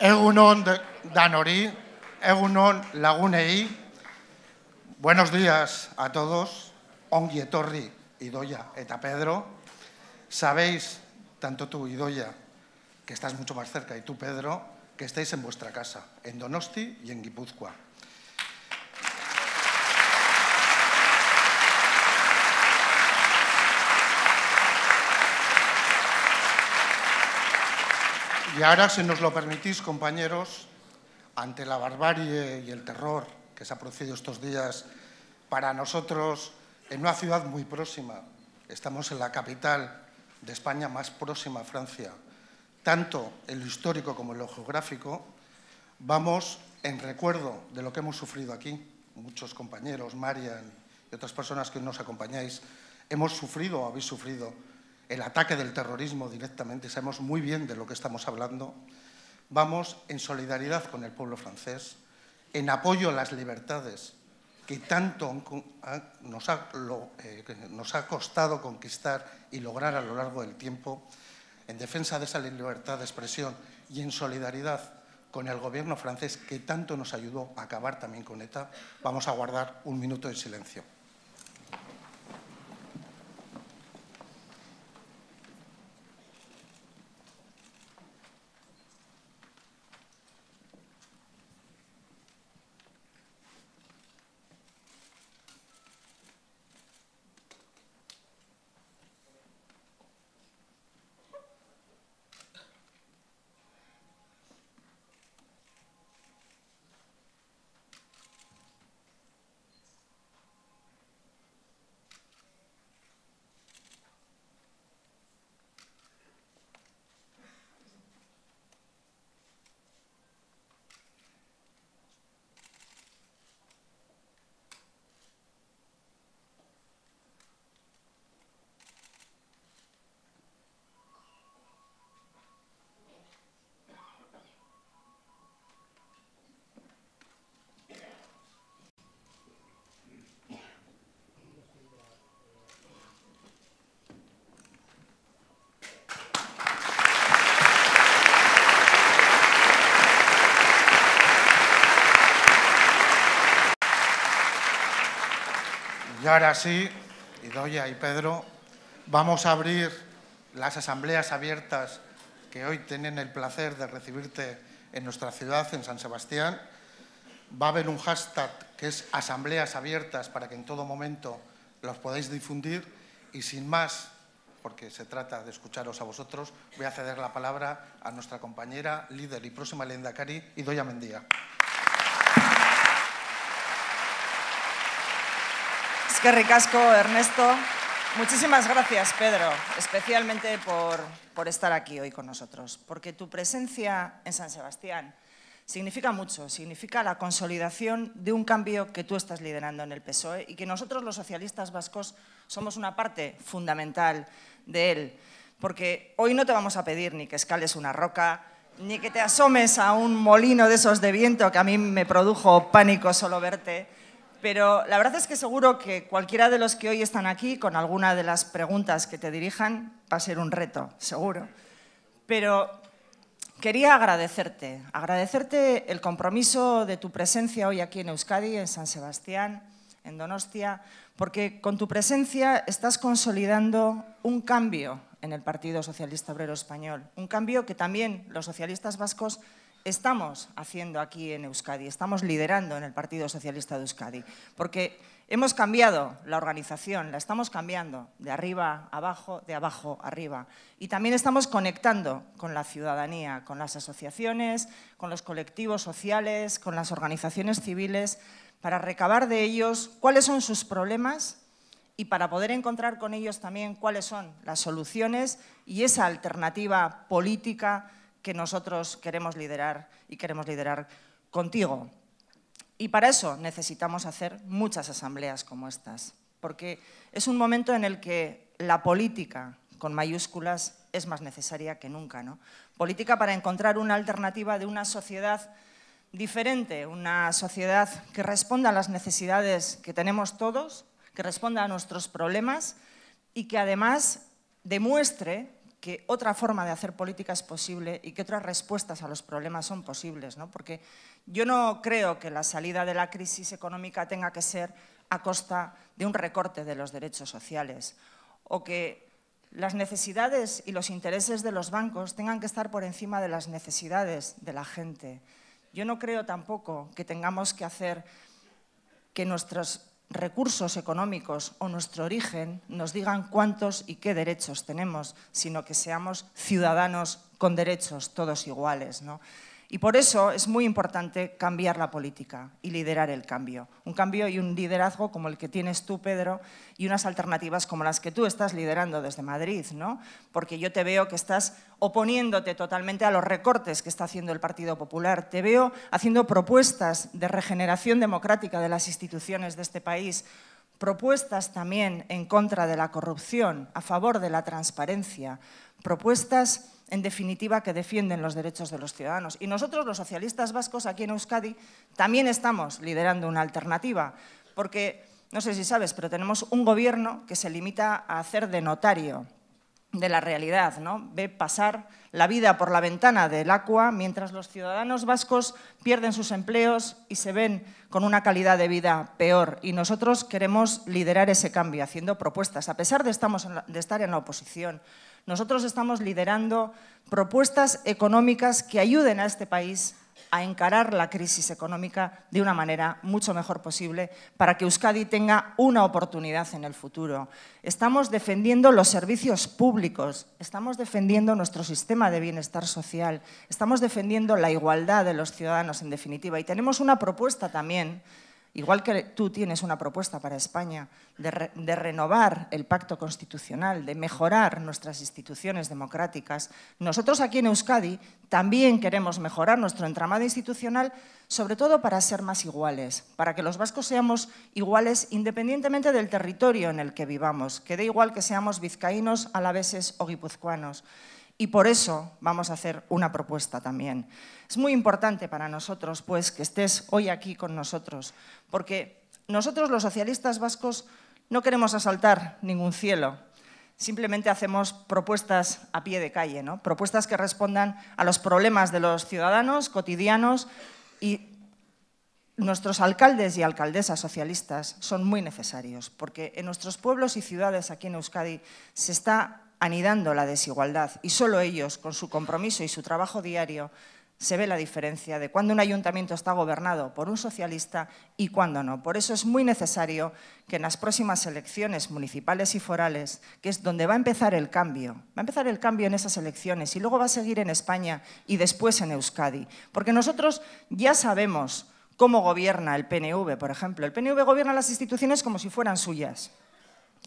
Egunon Danori, Egunon Lagunei, buenos días a todos, Onguietorri, y Idoya eta Pedro. Sabéis, tanto tú, Idoya, que estás mucho más cerca, y tú, Pedro, que estáis en vuestra casa, en Donosti y en Guipúzcoa. Y ahora, si nos lo permitís, compañeros, ante la barbarie y el terror que se ha producido estos días para nosotros en una ciudad muy próxima, estamos en la capital de España más próxima a Francia, tanto en lo histórico como en lo geográfico, vamos en recuerdo de lo que hemos sufrido aquí. Muchos compañeros, Marian y otras personas que nos acompañáis, hemos sufrido o habéis sufrido el ataque del terrorismo directamente, sabemos muy bien de lo que estamos hablando, vamos en solidaridad con el pueblo francés, en apoyo a las libertades que tanto nos ha, eh, nos ha, costado conquistar y lograr a lo largo del tiempo, en defensa de esa libertad de expresión y en solidaridad con el gobierno francés que tanto nos ayudó a acabar también con ETA, vamos a guardar un minuto de silencio. Y ahora sí, Idoya y Pedro, vamos a abrir las asambleas abiertas que hoy tienen el placer de recibirte en nuestra ciudad, en San Sebastián. Va a haber un hashtag que es asambleas abiertas para que en todo momento los podáis difundir y sin más, porque se trata de escucharos a vosotros, voy a ceder la palabra a nuestra compañera, líder y próxima CARI, Idoya Mendía. Qué ricasco, Ernesto. Muchísimas gracias, Pedro, especialmente por, por estar aquí hoy con nosotros, porque tu presencia en San Sebastián significa mucho, significa la consolidación de un cambio que tú estás liderando en el PSOE y que nosotros los socialistas vascos somos una parte fundamental de él, porque hoy no te vamos a pedir ni que escales una roca, ni que te asomes a un molino de esos de viento que a mí me produjo pánico solo verte, pero la verdad es que seguro que cualquiera de los que hoy están aquí, con alguna de las preguntas que te dirijan, va a ser un reto, seguro. Pero quería agradecerte, agradecerte el compromiso de tu presencia hoy aquí en Euskadi, en San Sebastián, en Donostia, porque con tu presencia estás consolidando un cambio en el Partido Socialista Obrero Español, un cambio que también los socialistas vascos estamos haciendo aquí en Euskadi, estamos liderando en el Partido Socialista de Euskadi, porque hemos cambiado la organización, la estamos cambiando de arriba abajo, de abajo arriba, y también estamos conectando con la ciudadanía, con las asociaciones, con los colectivos sociales, con las organizaciones civiles, para recabar de ellos cuáles son sus problemas y para poder encontrar con ellos también cuáles son las soluciones y esa alternativa política que nosotros queremos liderar y queremos liderar contigo. Y para eso necesitamos hacer muchas asambleas como estas, porque es un momento en el que la política, con mayúsculas, es más necesaria que nunca. ¿no? Política para encontrar una alternativa de una sociedad diferente, una sociedad que responda a las necesidades que tenemos todos, que responda a nuestros problemas y que además demuestre que otra forma de hacer política es posible y que otras respuestas a los problemas son posibles. ¿no? Porque yo no creo que la salida de la crisis económica tenga que ser a costa de un recorte de los derechos sociales o que las necesidades y los intereses de los bancos tengan que estar por encima de las necesidades de la gente. Yo no creo tampoco que tengamos que hacer que nuestros recursos económicos o nuestro origen nos digan cuántos y qué derechos tenemos, sino que seamos ciudadanos con derechos todos iguales. Y por eso es muy importante cambiar la política y liderar el cambio. Un cambio y un liderazgo como el que tienes tú, Pedro, y unas alternativas como las que tú estás liderando desde Madrid, ¿no? Porque yo te veo que estás oponiéndote totalmente a los recortes que está haciendo el Partido Popular. Te veo haciendo propuestas de regeneración democrática de las instituciones de este país, propuestas también en contra de la corrupción, a favor de la transparencia, propuestas en definitiva, que defienden los derechos de los ciudadanos. Y nosotros, los socialistas vascos, aquí en Euskadi, también estamos liderando una alternativa, porque, no sé si sabes, pero tenemos un gobierno que se limita a hacer de notario de la realidad, ¿no? Ve pasar la vida por la ventana del agua mientras los ciudadanos vascos pierden sus empleos y se ven con una calidad de vida peor. Y nosotros queremos liderar ese cambio haciendo propuestas, a pesar de, de estar en la oposición, nosotros estamos liderando propuestas económicas que ayuden a este país a encarar la crisis económica de una manera mucho mejor posible para que Euskadi tenga una oportunidad en el futuro. Estamos defendiendo los servicios públicos, estamos defendiendo nuestro sistema de bienestar social, estamos defendiendo la igualdad de los ciudadanos en definitiva y tenemos una propuesta también Igual que tú tienes una propuesta para España de, renovar el pacto constitucional, de mejorar nuestras instituciones democráticas, nosotros aquí en Euskadi también queremos mejorar nuestro entramado institucional, sobre todo para ser más iguales, para que los vascos seamos iguales independientemente del territorio en el que vivamos, que da igual que seamos vizcaínos, alaveses o guipuzcoanos. Y por eso vamos a hacer una propuesta también. Es muy importante para nosotros, pues, que estés hoy aquí con nosotros, porque nosotros los socialistas vascos no queremos asaltar ningún cielo, simplemente hacemos propuestas a pie de calle, ¿no? propuestas que respondan a los problemas de los ciudadanos cotidianos y nuestros alcaldes y alcaldesas socialistas son muy necesarios, porque en nuestros pueblos y ciudades aquí en Euskadi se está anidando la desigualdad y solo ellos, con su compromiso y su trabajo diario, se ve la diferencia de cuando un ayuntamiento está gobernado por un socialista y cuando no. Por eso es muy necesario que en las próximas elecciones municipales y forales, que es donde va a empezar el cambio, va a empezar el cambio en esas elecciones y luego va a seguir en España y después en Euskadi, porque nosotros ya sabemos cómo gobierna el PNV, por ejemplo. El PNV gobierna las instituciones como si fueran suyas.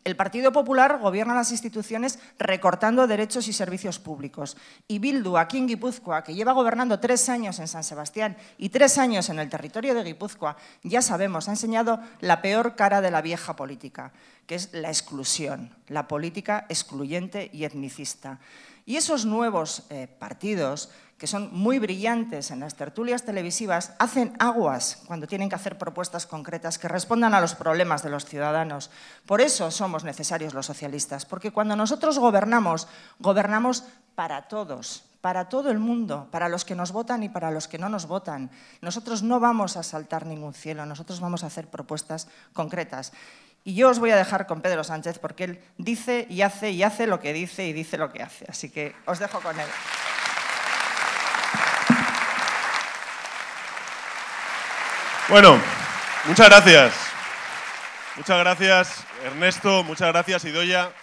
El Partido Popular gobierna las instituciones recortando derechos y servicios públicos. Y Bildu, aquí en Guipúzcoa, que lleva gobernando tres años en San Sebastián y tres años en el territorio de Guipúzcoa, ya sabemos, ha enseñado la peor cara de la vieja política, que es la exclusión, la política excluyente y etnicista. Y esos nuevos eh, partidos que son muy brillantes en las tertulias televisivas, hacen aguas cuando tienen que hacer propuestas concretas que respondan a los problemas de los ciudadanos. Por eso somos necesarios los socialistas, porque cuando nosotros gobernamos, gobernamos para todos, para todo el mundo, para los que nos votan y para los que no nos votan. Nosotros no vamos a saltar ningún cielo, nosotros vamos a hacer propuestas concretas. Y yo os voy a dejar con Pedro Sánchez porque él dice y hace y hace lo que dice y dice lo que hace. Así que os dejo con él. Bueno, muchas gracias. Muchas gracias, Ernesto. Muchas gracias, Idoya.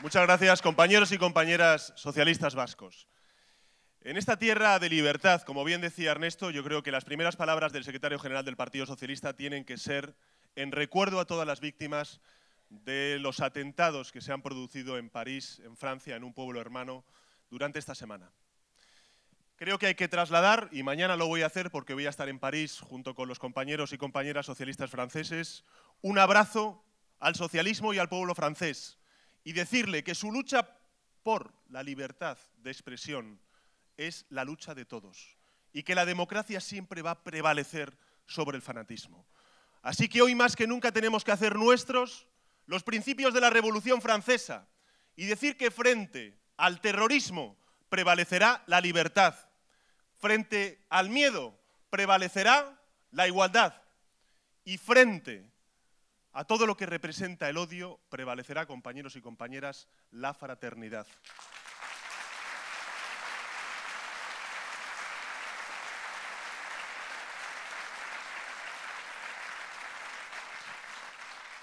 Muchas gracias, compañeros y compañeras socialistas vascos. En esta tierra de libertad, como bien decía Ernesto, yo creo que las primeras palabras del secretario general del Partido Socialista tienen que ser en recuerdo a todas las víctimas de los atentados que se han producido en París, en Francia, en un pueblo hermano, durante esta semana. Creo que hay que trasladar, y mañana lo voy a hacer porque voy a estar en París junto con los compañeros y compañeras socialistas franceses, un abrazo al socialismo y al pueblo francés y decirle que su lucha por la libertad de expresión es la lucha de todos y que la democracia siempre va a prevalecer sobre el fanatismo. Así que hoy más que nunca tenemos que hacer nuestros los principios de la Revolución Francesa y decir que frente al terrorismo prevalecerá la libertad Frente al miedo prevalecerá la igualdad y frente a todo lo que representa el odio prevalecerá, compañeros y compañeras, la fraternidad.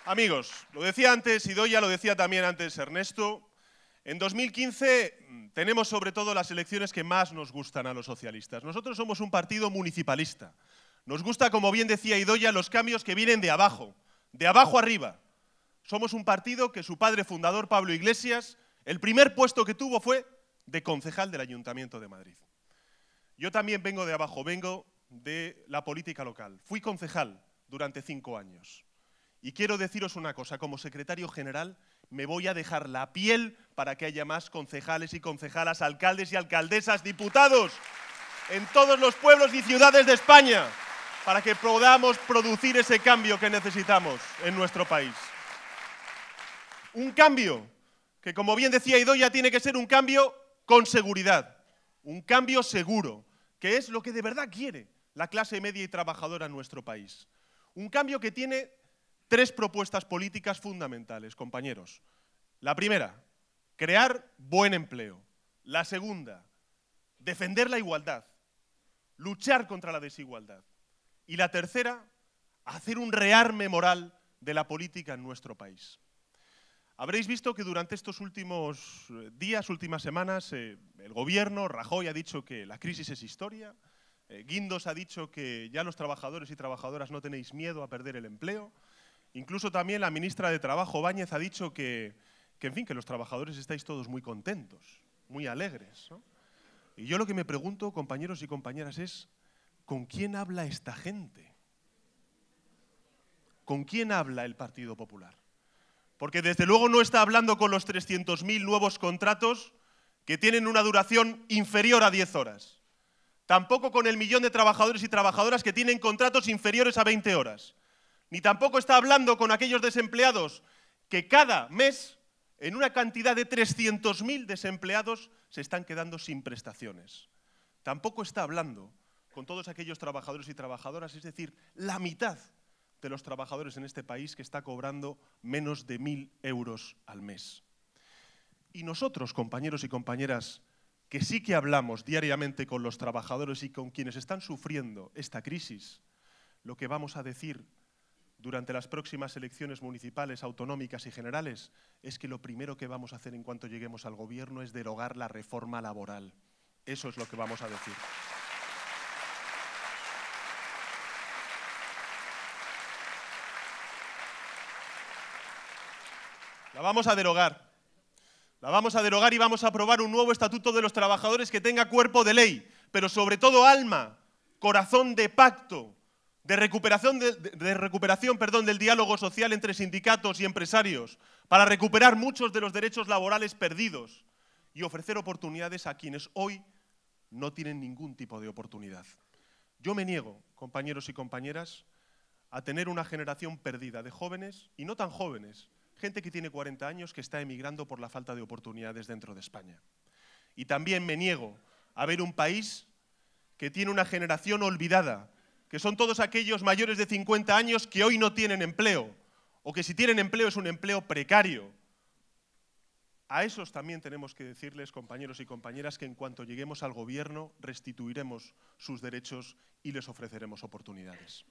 Amigos, lo decía antes y Doña lo decía también antes Ernesto, en 2015 mm, tenemos sobre todo las elecciones que más nos gustan a los socialistas. Nosotros somos un partido municipalista. Nos gusta, como bien decía Idoya, los cambios que vienen de abajo, de abajo arriba. Somos un partido que su padre fundador, Pablo Iglesias, el primer puesto que tuvo fue de concejal del Ayuntamiento de Madrid. Yo también vengo de abajo, vengo de la política local. Fui concejal durante cinco años. Y quiero deciros una cosa, como secretario general me voy a dejar la piel para que haya más concejales y concejalas, alcaldes y alcaldesas, diputados en todos los pueblos y ciudades de España, para que podamos producir ese cambio que necesitamos en nuestro país. Un cambio que, como bien decía Idoya, tiene que ser un cambio con seguridad, un cambio seguro, que es lo que de verdad quiere la clase media y trabajadora en nuestro país. Un cambio que tiene tres propuestas políticas fundamentales, compañeros. La primera, crear buen empleo. La segunda, defender la igualdad, luchar contra la desigualdad. Y la tercera, hacer un rearme moral de la política en nuestro país. Habréis visto que durante estos últimos eh, días, últimas semanas, eh, el gobierno, Rajoy, ha dicho que la crisis es historia, eh, Guindos ha dicho que ya los trabajadores y trabajadoras no tenéis miedo a perder el empleo, Incluso también la ministra de Trabajo, Báñez, ha dicho que, en fin, que los trabajadores estáis todos muy contentos, muy alegres. Y yo lo que me pregunto, compañeros y compañeras, es ¿con quién habla esta gente? ¿Con quién habla el Partido Popular? Porque desde luego no está hablando con los 300.000 nuevos contratos que tienen una duración inferior a 10 horas. Tampoco con el millón de trabajadores y trabajadoras que tienen contratos inferiores a 20 horas ni tampoco está hablando con aquellos desempleados que cada mes, en una cantidad de 300.000 desempleados, se están quedando sin prestaciones. Tampoco está hablando con todos aquellos trabajadores y trabajadoras, es decir, la mitad de los trabajadores en este país que está cobrando menos de 1.000 euros al mes. Y nosotros, compañeros y compañeras, que sí que hablamos diariamente con los trabajadores y con quienes están sufriendo esta crisis, lo que vamos a decir durante las próximas elecciones municipales, autonómicas y generales es que lo primero que vamos a hacer en cuanto lleguemos al gobierno es derogar la reforma laboral. Eso es lo que vamos a decir. La vamos a derogar. La vamos a derogar y vamos a aprobar un nuevo estatuto de los trabajadores que tenga cuerpo de ley, pero sobre todo alma, corazón de pacto, de recuperación, de, recuperación perdón, del diálogo social entre sindicatos y empresarios, para recuperar muchos de los derechos laborales perdidos y ofrecer oportunidades a quienes hoy no tienen ningún tipo de oportunidad. Yo me niego, compañeros y compañeras, a tener una generación perdida de jóvenes, y no tan jóvenes, gente que tiene 40 años que está emigrando por la falta de oportunidades dentro de España. Y también me niego a ver un país que tiene una generación olvidada, que son todos aquellos mayores de 50 años que hoy no tienen empleo, o que si tienen empleo es un empleo precario. A esos también tenemos que decirles, compañeros y compañeras, que en cuanto lleguemos al Gobierno restituiremos sus derechos y les ofreceremos oportunidades.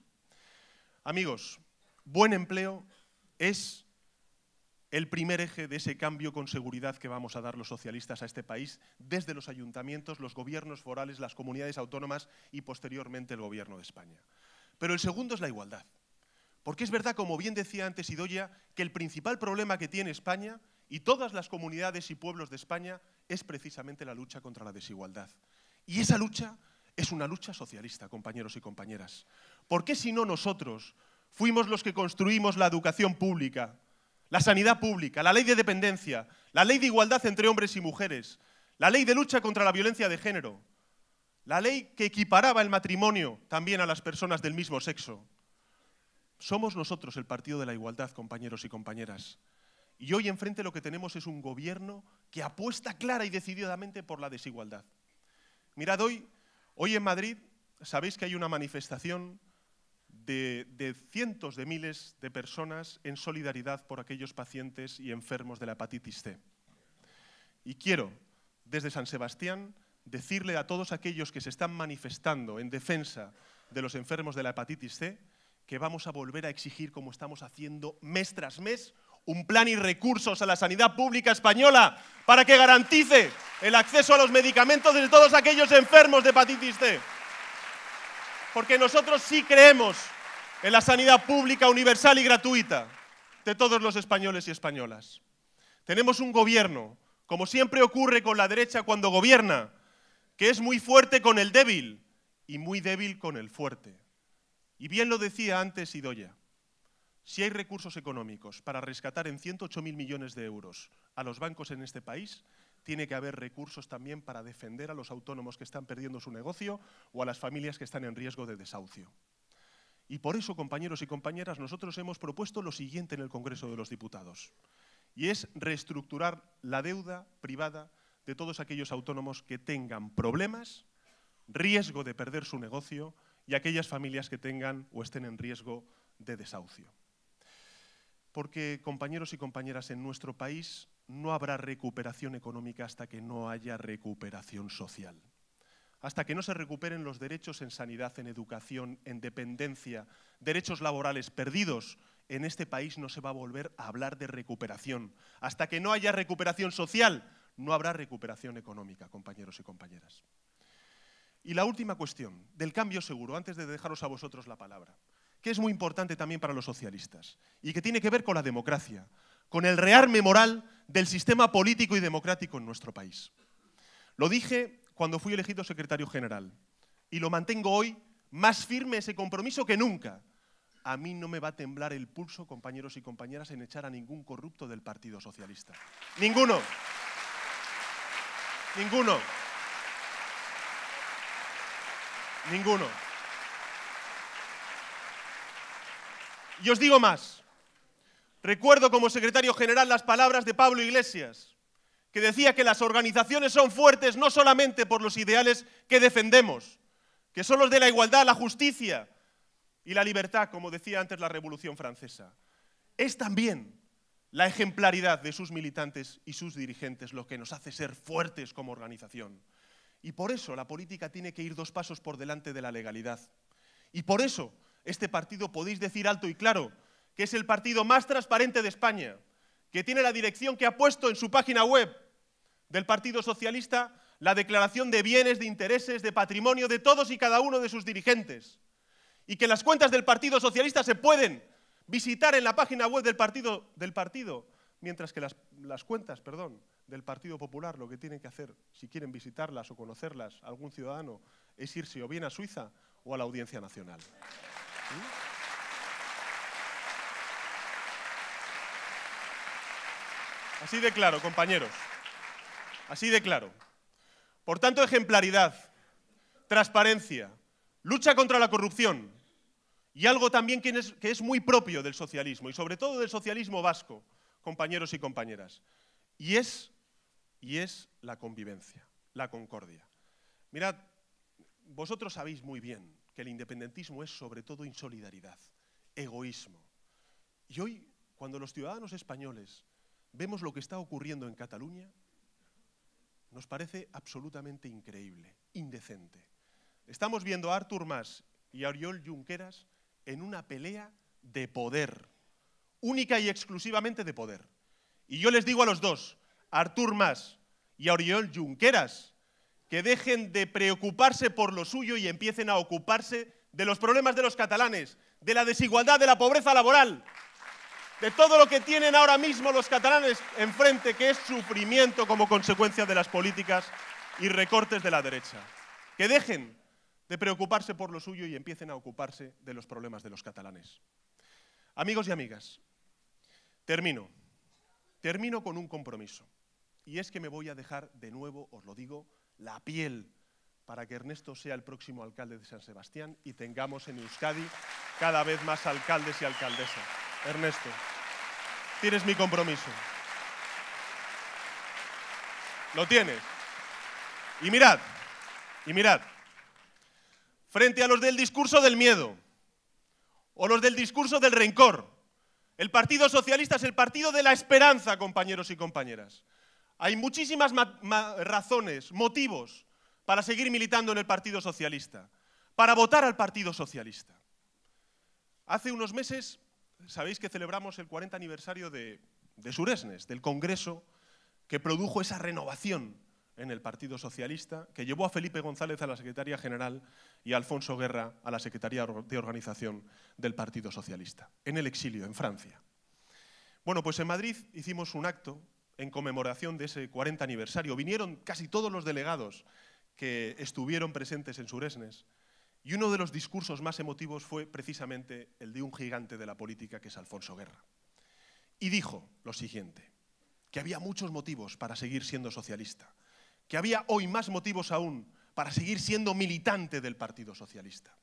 Amigos, buen empleo es el primer eje de ese cambio con seguridad que vamos a dar los socialistas a este país desde los ayuntamientos, los gobiernos forales, las comunidades autónomas y posteriormente el gobierno de España. Pero el segundo es la igualdad. Porque es verdad, como bien decía antes Idoya, que el principal problema que tiene España y todas las comunidades y pueblos de España es precisamente la lucha contra la desigualdad. Y esa lucha es una lucha socialista, compañeros y compañeras. ¿Por qué si no nosotros fuimos los que construimos la educación pública, la sanidad pública, la ley de dependencia, la ley de igualdad entre hombres y mujeres, la ley de lucha contra la violencia de género, la ley que equiparaba el matrimonio también a las personas del mismo sexo. Somos nosotros el partido de la igualdad, compañeros y compañeras. Y hoy enfrente lo que tenemos es un gobierno que apuesta clara y decididamente por la desigualdad. Mirad hoy, hoy en Madrid, sabéis que hay una manifestación de, cientos de miles de personas en solidaridad por aquellos pacientes y enfermos de la hepatitis C. Y quiero, desde San Sebastián, decirle a todos aquellos que se están manifestando en defensa de los enfermos de la hepatitis C que vamos a volver a exigir, como estamos haciendo mes tras mes, un plan y recursos a la sanidad pública española para que garantice el acceso a los medicamentos de todos aquellos enfermos de hepatitis C porque nosotros sí creemos en la sanidad pública universal y gratuita de todos los españoles y españolas. Tenemos un gobierno, como siempre ocurre con la derecha cuando gobierna, que es muy fuerte con el débil y muy débil con el fuerte. Y bien lo decía antes Idoya, si hay recursos económicos para rescatar en 108.000 millones de euros a los bancos en este país, tiene que haber recursos también para defender a los autónomos que están perdiendo su negocio o a las familias que están en riesgo de desahucio. Y por eso, compañeros y compañeras, nosotros hemos propuesto lo siguiente en el Congreso de los Diputados, y es reestructurar la deuda privada de todos aquellos autónomos que tengan problemas, riesgo de perder su negocio y aquellas familias que tengan o estén en riesgo de desahucio. Porque, compañeros y compañeras, en nuestro país no habrá recuperación económica hasta que no haya recuperación social hasta que no se recuperen los derechos en sanidad, en educación, en dependencia, derechos laborales perdidos, en este país no se va a volver a hablar de recuperación. Hasta que no haya recuperación social, no habrá recuperación económica, compañeros y compañeras. Y la última cuestión, del cambio seguro, antes de dejaros a vosotros la palabra, que es muy importante también para los socialistas y que tiene que ver con la democracia, con el rearme moral del sistema político y democrático en nuestro país. Lo dije cuando fui elegido secretario general. Y lo mantengo hoy más firme ese compromiso que nunca. A mí no me va a temblar el pulso, compañeros y compañeras, en echar a ningún corrupto del Partido Socialista. Ninguno. Ninguno. Ninguno. Y os digo más. Recuerdo como secretario general las palabras de Pablo Iglesias que decía que las organizaciones son fuertes no solamente por los ideales que defendemos, que son los de la igualdad, la justicia y la libertad, como decía antes la Revolución Francesa. Es también la ejemplaridad de sus militantes y sus dirigentes lo que nos hace ser fuertes como organización. Y por eso la política tiene que ir dos pasos por delante de la legalidad. Y por eso este partido podéis decir alto y claro que es el partido más transparente de España, que tiene la dirección que ha puesto en su página web del Partido Socialista la declaración de bienes, de intereses, de patrimonio de todos y cada uno de sus dirigentes. Y que las cuentas del Partido Socialista se pueden visitar en la página web del Partido, mientras que las, cuentas perdón, del Partido Popular lo que tienen que hacer, si quieren visitarlas o conocerlas algún ciudadano, es irse o bien a Suiza o a la Audiencia Nacional. Así de claro, compañeros. Así de claro. Por tanto, ejemplaridad, transparencia, lucha contra la corrupción y algo también que es, muy propio del socialismo y sobre todo del socialismo vasco, compañeros y compañeras. Y es, y es la convivencia, la concordia. Mirad, vosotros sabéis muy bien que el independentismo es sobre todo insolidaridad, egoísmo. Y hoy, cuando los ciudadanos españoles vemos lo que está ocurriendo en Cataluña, nos parece absolutamente increíble, indecente. Estamos viendo a Artur Mas y a Oriol Junqueras en una pelea de poder, única y exclusivamente de poder. Y yo les digo a los dos, Artur Mas y a Oriol Junqueras, que dejen de preocuparse por lo suyo y empiecen a ocuparse de los problemas de los catalanes, de la desigualdad, de la pobreza laboral de todo lo que tienen ahora mismo los catalanes enfrente, que es sufrimiento como consecuencia de las políticas y recortes de la derecha. Que dejen de preocuparse por lo suyo y empiecen a ocuparse de los problemas de los catalanes. Amigos y amigas, termino. Termino con un compromiso. Y es que me voy a dejar, de nuevo, os lo digo, la piel para que Ernesto sea el próximo alcalde de San Sebastián y tengamos en Euskadi cada vez más alcaldes y alcaldesas. Ernesto. Tienes mi compromiso. Lo tienes. Y mirad, y mirad, frente a los del discurso del miedo o los del discurso del rencor, el Partido Socialista es el partido de la esperanza, compañeros y compañeras. Hay muchísimas razones, motivos para seguir militando en el Partido Socialista, para votar al Partido Socialista. Hace unos meses sabéis que celebramos el 40 aniversario de, Suresnes, del Congreso que produjo esa renovación en el Partido Socialista, que llevó a Felipe González a la Secretaría General y a Alfonso Guerra a la Secretaría de Organización del Partido Socialista, en el exilio, en Francia. Bueno, pues en Madrid hicimos un acto en conmemoración de ese 40 aniversario. Vinieron casi todos los delegados que estuvieron presentes en Suresnes y uno de los discursos más emotivos fue precisamente el de un gigante de la política que es Alfonso Guerra. Y dijo lo siguiente, que había muchos motivos para seguir siendo socialista, que había hoy más motivos aún para seguir siendo militante del Partido Socialista.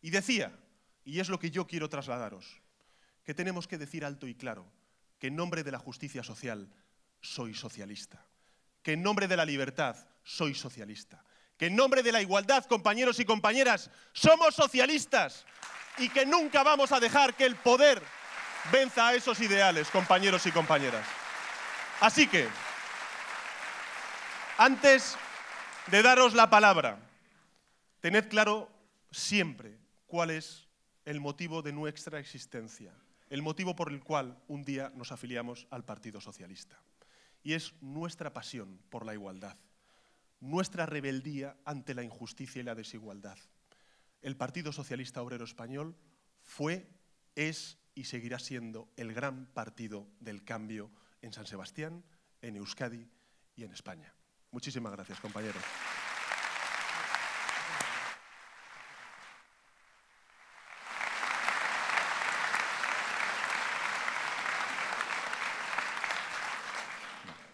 Y decía, y es lo que yo quiero trasladaros, que tenemos que decir alto y claro que en nombre de la justicia social soy socialista, que en nombre de la libertad soy socialista, que en nombre de la igualdad, compañeros y compañeras, somos socialistas y que nunca vamos a dejar que el poder venza a esos ideales, compañeros y compañeras. Así que, antes de daros la palabra, tened claro siempre cuál es el motivo de nuestra existencia, el motivo por el cual un día nos afiliamos al Partido Socialista. Y es nuestra pasión por la igualdad nuestra rebeldía ante la injusticia y la desigualdad. El Partido Socialista Obrero Español fue, es y seguirá siendo el gran partido del cambio en San Sebastián, en Euskadi y en España. Muchísimas gracias, compañeros.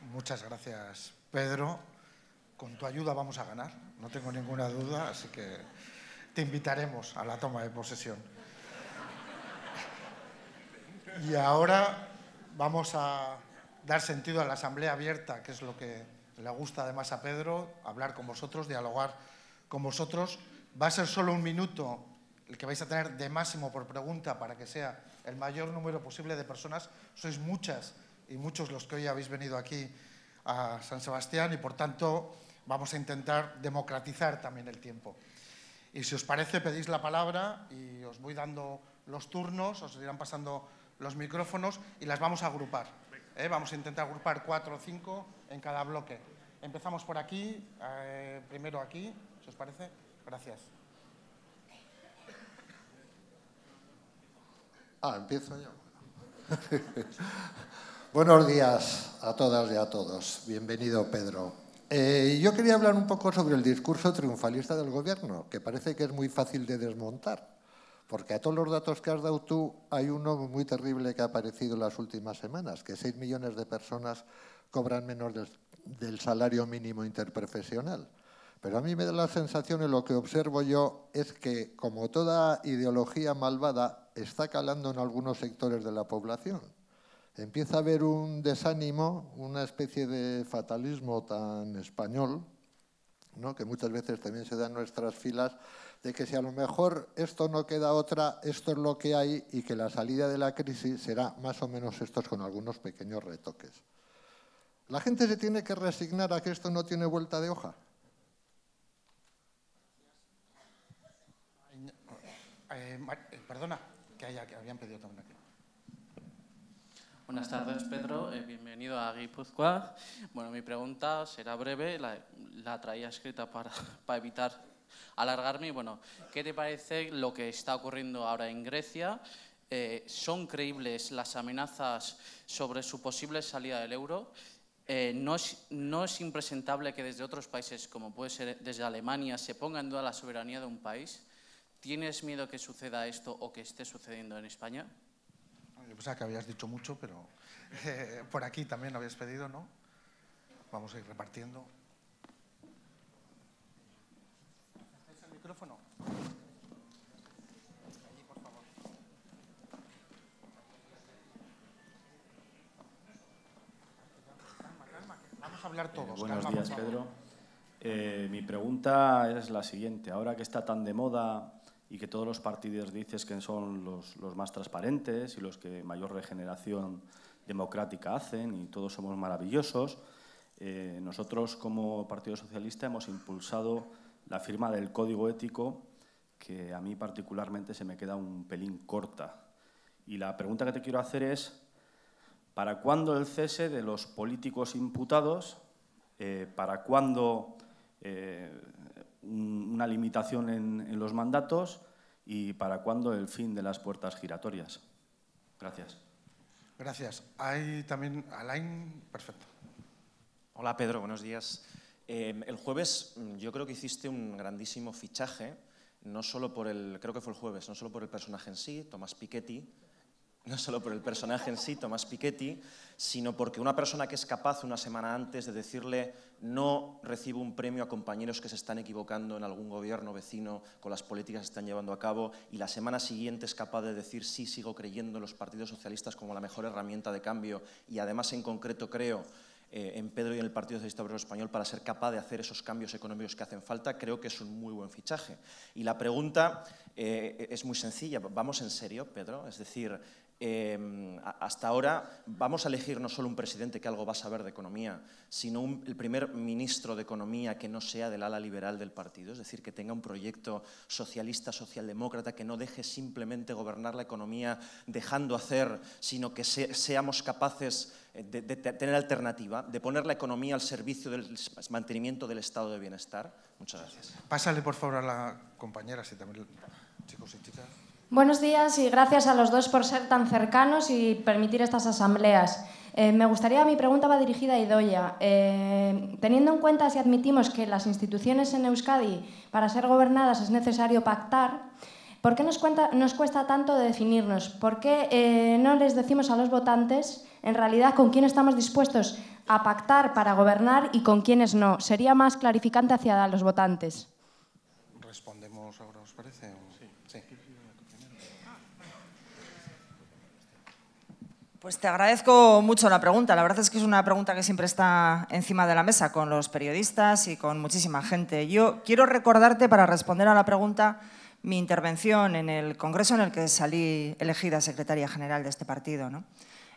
Muchas gracias, Pedro con tu ayuda vamos a ganar, no tengo ninguna duda, así que te invitaremos a la toma de posesión. Y ahora vamos a dar sentido a la asamblea abierta, que es lo que le gusta además a Pedro, hablar con vosotros, dialogar con vosotros. Va a ser solo un minuto el que vais a tener de máximo por pregunta para que sea el mayor número posible de personas. Sois muchas y muchos los que hoy habéis venido aquí a San Sebastián y, por tanto, vamos a intentar democratizar también el tiempo. Y si os parece, pedís la palabra y os voy dando los turnos, os irán pasando los micrófonos y las vamos a agrupar. ¿eh? Vamos a intentar agrupar cuatro o cinco en cada bloque. Empezamos por aquí, eh, primero aquí, si os parece. Gracias. Ah, empiezo Buenos días a todas y a todos. Bienvenido, Pedro. Eh, yo quería hablar un poco sobre el discurso triunfalista del gobierno, que parece que es muy fácil de desmontar, porque a todos los datos que has dado tú hay uno muy terrible que ha aparecido en las últimas semanas, que 6 millones de personas cobran menos del salario mínimo interprofesional. Pero a mí me da la sensación y lo que observo yo es que, como toda ideología malvada, está calando en algunos sectores de la población empieza a haber un desánimo, una especie de fatalismo tan español, que muchas veces también se da en nuestras filas, de que si a lo mejor esto no queda otra, esto es lo que hay y que la salida de la crisis será más o menos estos con algunos pequeños retoques. La gente se tiene que resignar a que esto no tiene vuelta de hoja. Eh, eh, perdona, que, que habían pedido también. Buenas tardes, Pedro. Eh, bienvenido a Guipúzcoa. Bueno, mi pregunta será breve, la, traía escrita para, evitar alargarme. Bueno, ¿qué te parece lo que está ocurriendo ahora en Grecia? Eh, ¿Son creíbles las amenazas sobre su posible salida del euro? Eh, no, es, no, es, impresentable que desde otros países, como puede ser desde Alemania, se ponga en duda la soberanía de un país. ¿Tienes miedo que suceda esto o que esté sucediendo en España? O sea, que habías dicho mucho, pero eh, por aquí también lo habías pedido, ¿no? Vamos a ir repartiendo. el micrófono? por favor. Vamos a hablar eh, todos. buenos días, Pedro. Eh, mi pregunta es la siguiente. Ahora que está tan de moda y que todos los partidos dices que son los, más transparentes y los que mayor regeneración democrática hacen y todos somos maravillosos. Eh, nosotros como Partido Socialista hemos impulsado la firma del Código Ético que a mí particularmente se me queda un pelín corta. Y la pregunta que te quiero hacer es, ¿para cuándo el cese de los políticos imputados? Eh, ¿Para cuándo eh, una limitación en, los mandatos y para cuándo el fin de las puertas giratorias. Gracias. Gracias. Hay también Alain, perfecto. Hola Pedro, buenos días. Eh, el jueves mm, yo creo que hiciste un grandísimo fichaje, no solo por el, creo que fue el jueves, no solo por el personaje en sí, Tomás Piquetti, no solo por el personaje en sí, Tomás Piketty, sino porque una persona que es capaz una semana antes de decirle no recibo un premio a compañeros que se están equivocando en algún gobierno vecino con las políticas que están llevando a cabo y la semana siguiente es capaz de decir sí sigo creyendo en los partidos socialistas como la mejor herramienta de cambio y además en concreto creo eh, en Pedro y en el Partido Socialista Obrero Español para ser capaz de hacer esos cambios económicos que hacen falta, creo que es un muy buen fichaje. Y la pregunta eh, es muy sencilla, ¿vamos en serio, Pedro? Es decir, Em, hasta ahora vamos a elegir no solo un presidente que algo va a saber de economía, sino un, el primer ministro de economía que no sea del ala liberal del partido, es decir, que tenga un proyecto socialista, socialdemócrata, que no deje simplemente gobernar la economía dejando hacer, sino que seamos capaces eh, de, de, tener alternativa, de poner la economía al servicio del mantenimiento del estado de bienestar. Muchas gracias. Pásale, por favor, a la compañera, si también, chicos y chicas. Buenos días y gracias a los dos por ser tan cercanos y permitir estas asambleas. Eh, me gustaría, mi pregunta va dirigida a Idoia. Eh, teniendo en cuenta si admitimos que las instituciones en Euskadi, para ser gobernadas, es necesario pactar, ¿por qué nos, nos cuesta tanto definirnos? ¿Por qué eh, no les decimos a los votantes, en realidad, con quién estamos dispuestos a pactar para gobernar y con quiénes no? Sería más clarificante hacia los votantes. Respondemos ahora, ¿os parece? Pues te agradezco mucho la pregunta. La verdad es que es una pregunta que siempre está encima de la mesa con los periodistas y con muchísima gente. Yo quiero recordarte para responder a la pregunta mi intervención en el congreso en el que salí elegida secretaria general de este partido.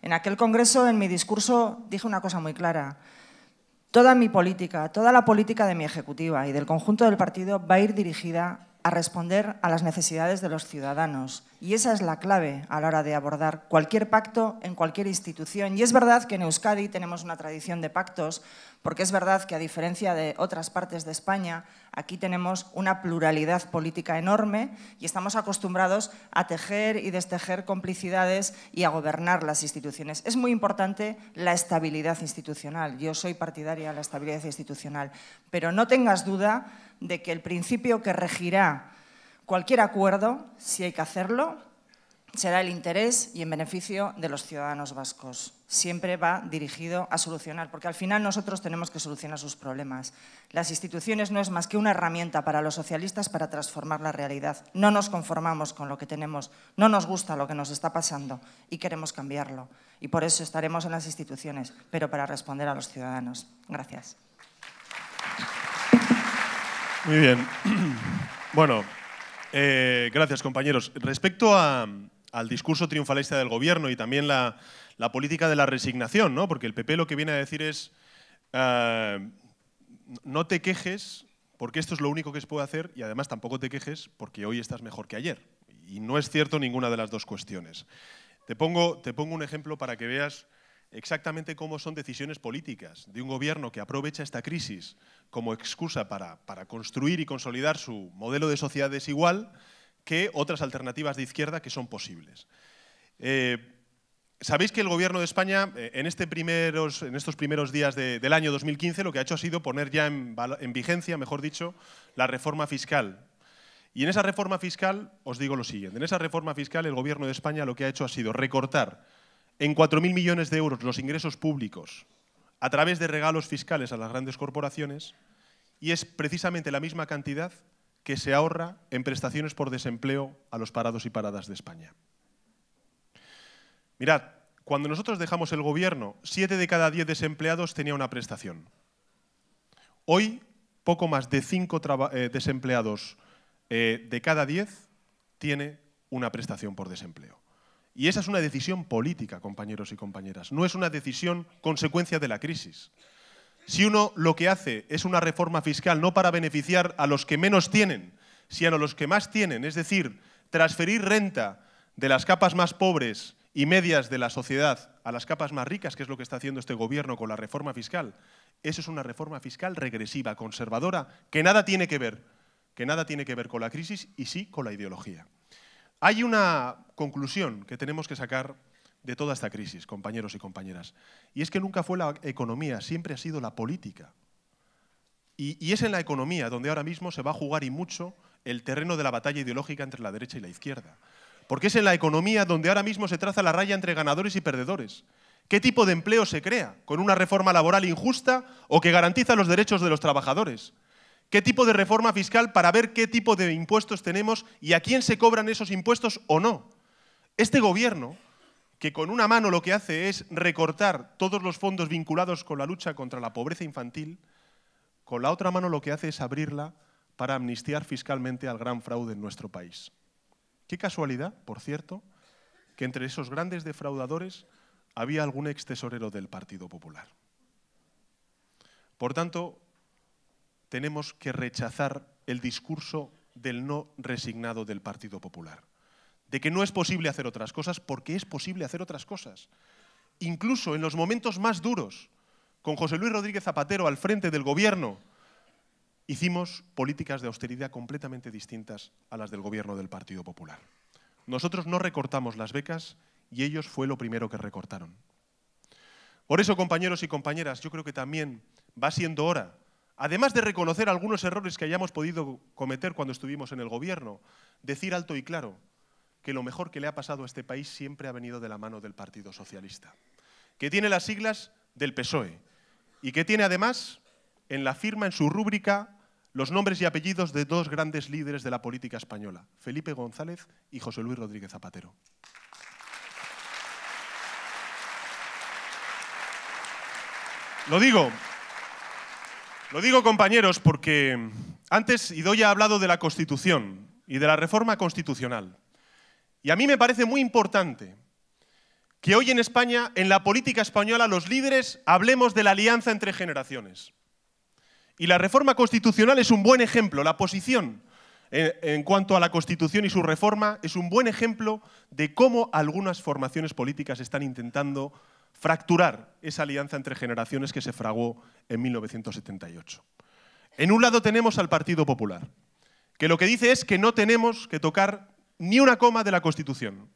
En aquel congreso, en mi discurso, dije una cosa muy clara. Toda mi política, toda la política de mi ejecutiva y del conjunto del partido va a ir dirigida a responder a las necesidades de los ciudadanos. Y esa es la clave a la hora de abordar cualquier pacto en cualquier institución. Y es verdad que en Euskadi tenemos una tradición de pactos, porque es verdad que a diferencia de otras partes de España, aquí tenemos una pluralidad política enorme y estamos acostumbrados a tejer y destejer complicidades y a gobernar las instituciones. Es muy importante la estabilidad institucional. Yo soy partidaria de la estabilidad institucional, pero no tengas duda de que el principio que regirá cualquier acuerdo, si hay que hacerlo, será el interés y en beneficio de los ciudadanos vascos. Siempre va dirigido a solucionar, porque al final nosotros tenemos que solucionar sus problemas. Las instituciones no es más que una herramienta para los socialistas para transformar la realidad. No nos conformamos con lo que tenemos, no nos gusta lo que nos está pasando y queremos cambiarlo. Y por eso estaremos en las instituciones, pero para responder a los ciudadanos. Gracias. Muy bien. Bueno, eh, gracias compañeros. Respecto al discurso triunfalista del gobierno y también la, política de la resignación, ¿no? porque el PP lo que viene a decir es eh, no te quejes porque esto es lo único que se puede hacer y además tampoco te quejes porque hoy estás mejor que ayer. Y no es cierto ninguna de las dos cuestiones. Te pongo, te pongo un ejemplo para que veas exactamente cómo son decisiones políticas de un gobierno que aprovecha esta crisis como excusa para, para, construir y consolidar su modelo de sociedad desigual que otras alternativas de izquierda que son posibles. Eh, sabéis que el Gobierno de España, eh, en, este primeros, en estos primeros días del año 2015, lo que ha hecho ha sido poner ya en, en vigencia, mejor dicho, la reforma fiscal. Y en esa reforma fiscal, os digo lo siguiente, en esa reforma fiscal el Gobierno de España lo que ha hecho ha sido recortar en 4.000 millones de euros los ingresos públicos a través de regalos fiscales a las grandes corporaciones y es precisamente la misma cantidad que se ahorra en prestaciones por desempleo a los parados y paradas de España. Mirad, cuando nosotros dejamos el gobierno, 7 de cada 10 desempleados tenía una prestación. Hoy, poco más de 5 eh, desempleados eh, de cada 10 tiene una prestación por desempleo. Y esa es una decisión política, compañeros y compañeras. No es una decisión consecuencia de la crisis. Si uno lo que hace es una reforma fiscal no para beneficiar a los que menos tienen, sino a los que más tienen, es decir, transferir renta de las capas más pobres y medias de la sociedad a las capas más ricas, que es lo que está haciendo este gobierno con la reforma fiscal, eso es una reforma fiscal regresiva, conservadora, que nada tiene que ver, que nada tiene que ver con la crisis y sí con la ideología. Hay una conclusión que tenemos que sacar de toda esta crisis, compañeros y compañeras, y es que nunca fue la economía, siempre ha sido la política. Y, es en la economía donde ahora mismo se va a jugar y mucho el terreno de la batalla ideológica entre la derecha y la izquierda. Porque es en la economía donde ahora mismo se traza la raya entre ganadores y perdedores. ¿Qué tipo de empleo se crea? ¿Con una reforma laboral injusta o que garantiza los derechos de los trabajadores? qué tipo de reforma fiscal para ver qué tipo de impuestos tenemos y a quién se cobran esos impuestos o no. Este gobierno, que con una mano lo que hace es recortar todos los fondos vinculados con la lucha contra la pobreza infantil, con la otra mano lo que hace es abrirla para amnistiar fiscalmente al gran fraude en nuestro país. Qué casualidad, por cierto, que entre esos grandes defraudadores había algún ex tesorero del Partido Popular. Por tanto, tenemos que rechazar el discurso del no resignado del Partido Popular, de que no es posible hacer otras cosas porque es posible hacer otras cosas. Incluso en los momentos más duros, con José Luis Rodríguez Zapatero al frente del gobierno, hicimos políticas de austeridad completamente distintas a las del gobierno del Partido Popular. Nosotros no recortamos las becas y ellos fue lo primero que recortaron. Por eso, compañeros y compañeras, yo creo que también va siendo hora además de reconocer algunos errores que hayamos podido cometer cuando estuvimos en el gobierno, decir alto y claro que lo mejor que le ha pasado a este país siempre ha venido de la mano del Partido Socialista, que tiene las siglas del PSOE y que tiene además en la firma, en su rúbrica, los nombres y apellidos de dos grandes líderes de la política española, Felipe González y José Luis Rodríguez Zapatero. Lo digo lo digo, compañeros, porque antes Idoya ha hablado de la Constitución y de la reforma constitucional. Y a mí me parece muy importante que hoy en España, en la política española, los líderes hablemos de la alianza entre generaciones. Y la reforma constitucional es un buen ejemplo. La posición en, eh, en, cuanto a la Constitución y su reforma es un buen ejemplo de cómo algunas formaciones políticas están intentando fracturar esa alianza entre generaciones que se fraguó en 1978. En un lado tenemos al Partido Popular, que lo que dice es que no tenemos que tocar ni una coma de la Constitución.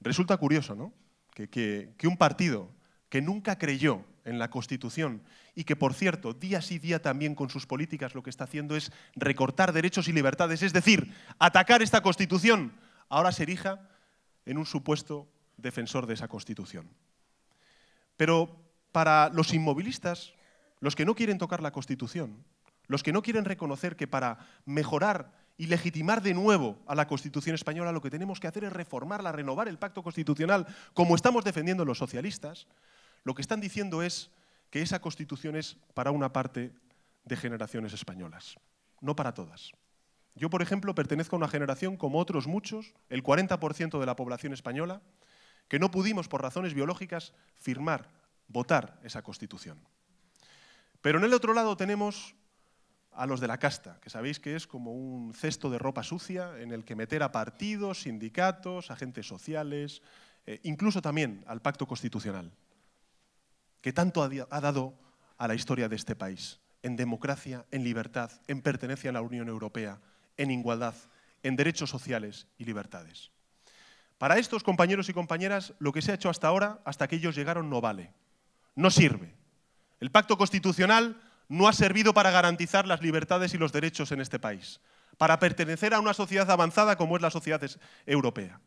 Resulta curioso, ¿no? Que, que un partido que nunca creyó en la Constitución y que, por cierto, día sí día también con sus políticas lo que está haciendo es recortar derechos y libertades, es decir, atacar esta Constitución, ahora se erija en un supuesto defensor de esa Constitución. Pero para los inmovilistas, los que no quieren tocar la Constitución, los que no quieren reconocer que para mejorar y legitimar de nuevo a la Constitución española lo que tenemos que hacer es reformarla, renovar el pacto constitucional, como estamos defendiendo los socialistas, lo que están diciendo es que esa Constitución es para una parte de generaciones españolas, no para todas. Yo, por ejemplo, pertenezco a una generación, como otros muchos, el 40% de la población española, que no pudimos, por razones biológicas, firmar, votar esa constitución. Pero en el otro lado tenemos a los de la casta, que sabéis que es como un cesto de ropa sucia en el que meter a partidos, sindicatos, agentes sociales, eh, incluso también al pacto constitucional, que tanto ha dado a la historia de este país, en democracia, en libertad, en pertenencia a la Unión Europea, en igualdad, en derechos sociales y libertades. Para estos compañeros y compañeras, lo que se ha hecho hasta ahora, hasta que ellos llegaron, no vale. No sirve. El pacto constitucional no ha servido para garantizar las libertades y los derechos en este país, para pertenecer a una sociedad avanzada como es la sociedad europea.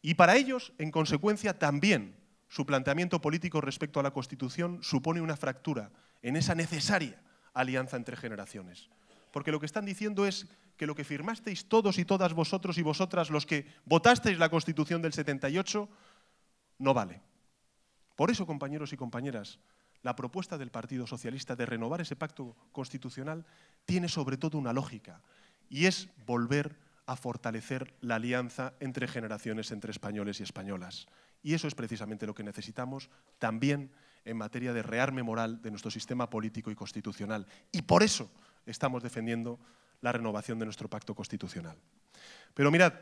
Y para ellos, en consecuencia, también su planteamiento político respecto a la Constitución supone una fractura en esa necesaria alianza entre generaciones porque lo que están diciendo es que lo que firmasteis todos y todas vosotros y vosotras, los que votasteis la Constitución del 78, no vale. Por eso, compañeros y compañeras, la propuesta del Partido Socialista de renovar ese pacto constitucional tiene sobre todo una lógica, y es volver a fortalecer la alianza entre generaciones, entre españoles y españolas. Y eso es precisamente lo que necesitamos también en materia de rearme moral de nuestro sistema político y constitucional. Y por eso estamos defendiendo la renovación de nuestro pacto constitucional. Pero mirad,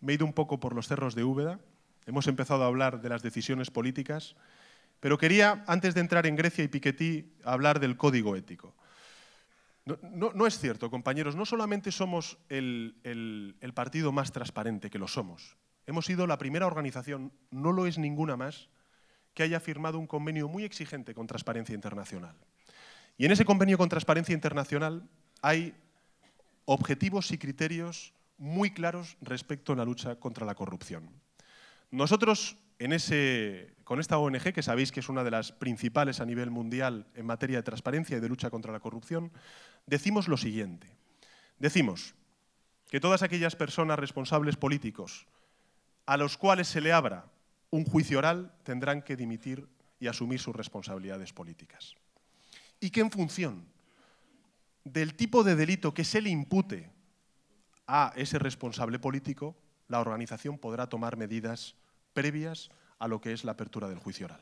me he ido un poco por los cerros de Úbeda, hemos empezado a hablar de las decisiones políticas, pero quería, antes de entrar en Grecia y Piketty, hablar del código ético. No, es cierto, compañeros, no solamente somos el partido más transparente, que lo somos, hemos sido la primera organización, no lo es ninguna más, que haya firmado un convenio muy exigente con Transparencia Internacional. Y en ese convenio con Transparencia Internacional hay objetivos y criterios muy claros respecto a la lucha contra la corrupción. Nosotros, con esta ONG, que sabéis que es una de las principales a nivel mundial en materia de transparencia y de lucha contra la corrupción, decimos lo siguiente. Decimos que todas aquellas personas responsables políticos a los cuales se le abra un juicio oral tendrán que dimitir y asumir sus responsabilidades políticas y que en función del tipo de delito que se le impute a ese responsable político, la organización podrá tomar medidas previas a lo que es la apertura del juicio oral.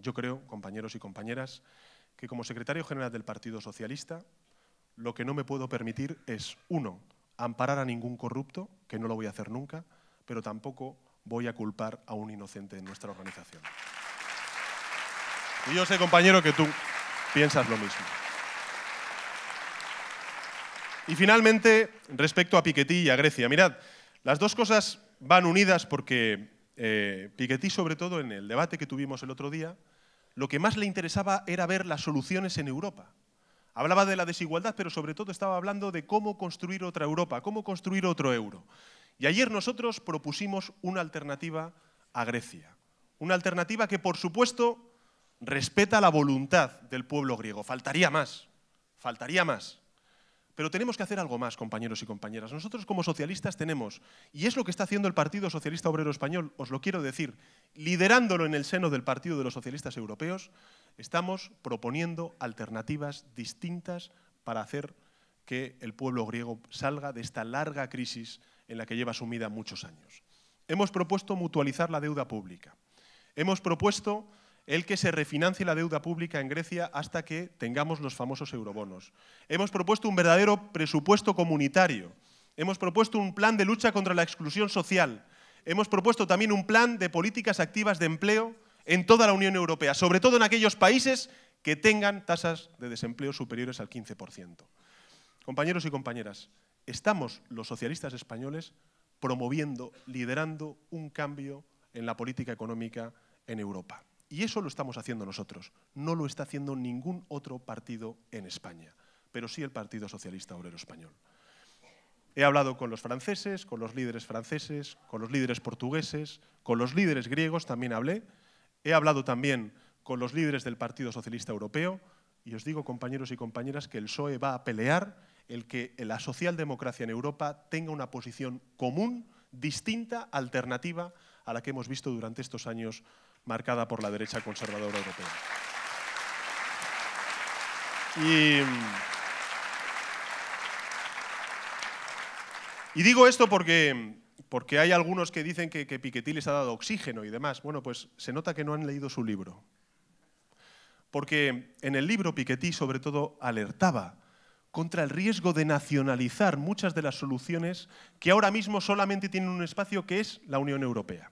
Yo creo, compañeros y compañeras, que como secretario general del Partido Socialista, lo que no me puedo permitir es, uno, amparar a ningún corrupto, que no lo voy a hacer nunca, pero tampoco voy a culpar a un inocente en nuestra organización. Y yo sé, compañero, que tú, piensas lo mismo. Y finalmente, respecto a Piketty y a Grecia, mirad, las dos cosas van unidas porque eh, Piketty, sobre todo en el debate que tuvimos el otro día, lo que más le interesaba era ver las soluciones en Europa. Hablaba de la desigualdad, pero sobre todo estaba hablando de cómo construir otra Europa, cómo construir otro euro. Y ayer nosotros propusimos una alternativa a Grecia. Una alternativa que, por supuesto, respeta la voluntad del pueblo griego. Faltaría más, faltaría más. Pero tenemos que hacer algo más, compañeros y compañeras. Nosotros como socialistas tenemos, y es lo que está haciendo el Partido Socialista Obrero Español, os lo quiero decir, liderándolo en el seno del Partido de los Socialistas Europeos, estamos proponiendo alternativas distintas para hacer que el pueblo griego salga de esta larga crisis en la que lleva sumida muchos años. Hemos propuesto mutualizar la deuda pública. Hemos propuesto el que se refinancie la deuda pública en Grecia hasta que tengamos los famosos eurobonos. Hemos propuesto un verdadero presupuesto comunitario. Hemos propuesto un plan de lucha contra la exclusión social. Hemos propuesto también un plan de políticas activas de empleo en toda la Unión Europea, sobre todo en aquellos países que tengan tasas de desempleo superiores al 15%. Compañeros y compañeras, estamos los socialistas españoles promoviendo, liderando un cambio en la política económica en Europa. Y eso lo estamos haciendo nosotros. No lo está haciendo ningún otro partido en España, pero sí el Partido Socialista Obrero Español. He hablado con los franceses, con los líderes franceses, con los líderes portugueses, con los líderes griegos también hablé. He hablado también con los líderes del Partido Socialista Europeo y os digo, compañeros y compañeras, que el PSOE va a pelear el que la socialdemocracia en Europa tenga una posición común, distinta, alternativa a la que hemos visto durante estos años marcada por la derecha conservadora europea. Y, digo esto porque, porque hay algunos que dicen que, que les ha dado oxígeno y demás. Bueno, pues se nota que no han leído su libro. Porque en el libro Piquetí sobre todo alertaba contra el riesgo de nacionalizar muchas de las soluciones que ahora mismo solamente tienen un espacio que es la Unión Europea.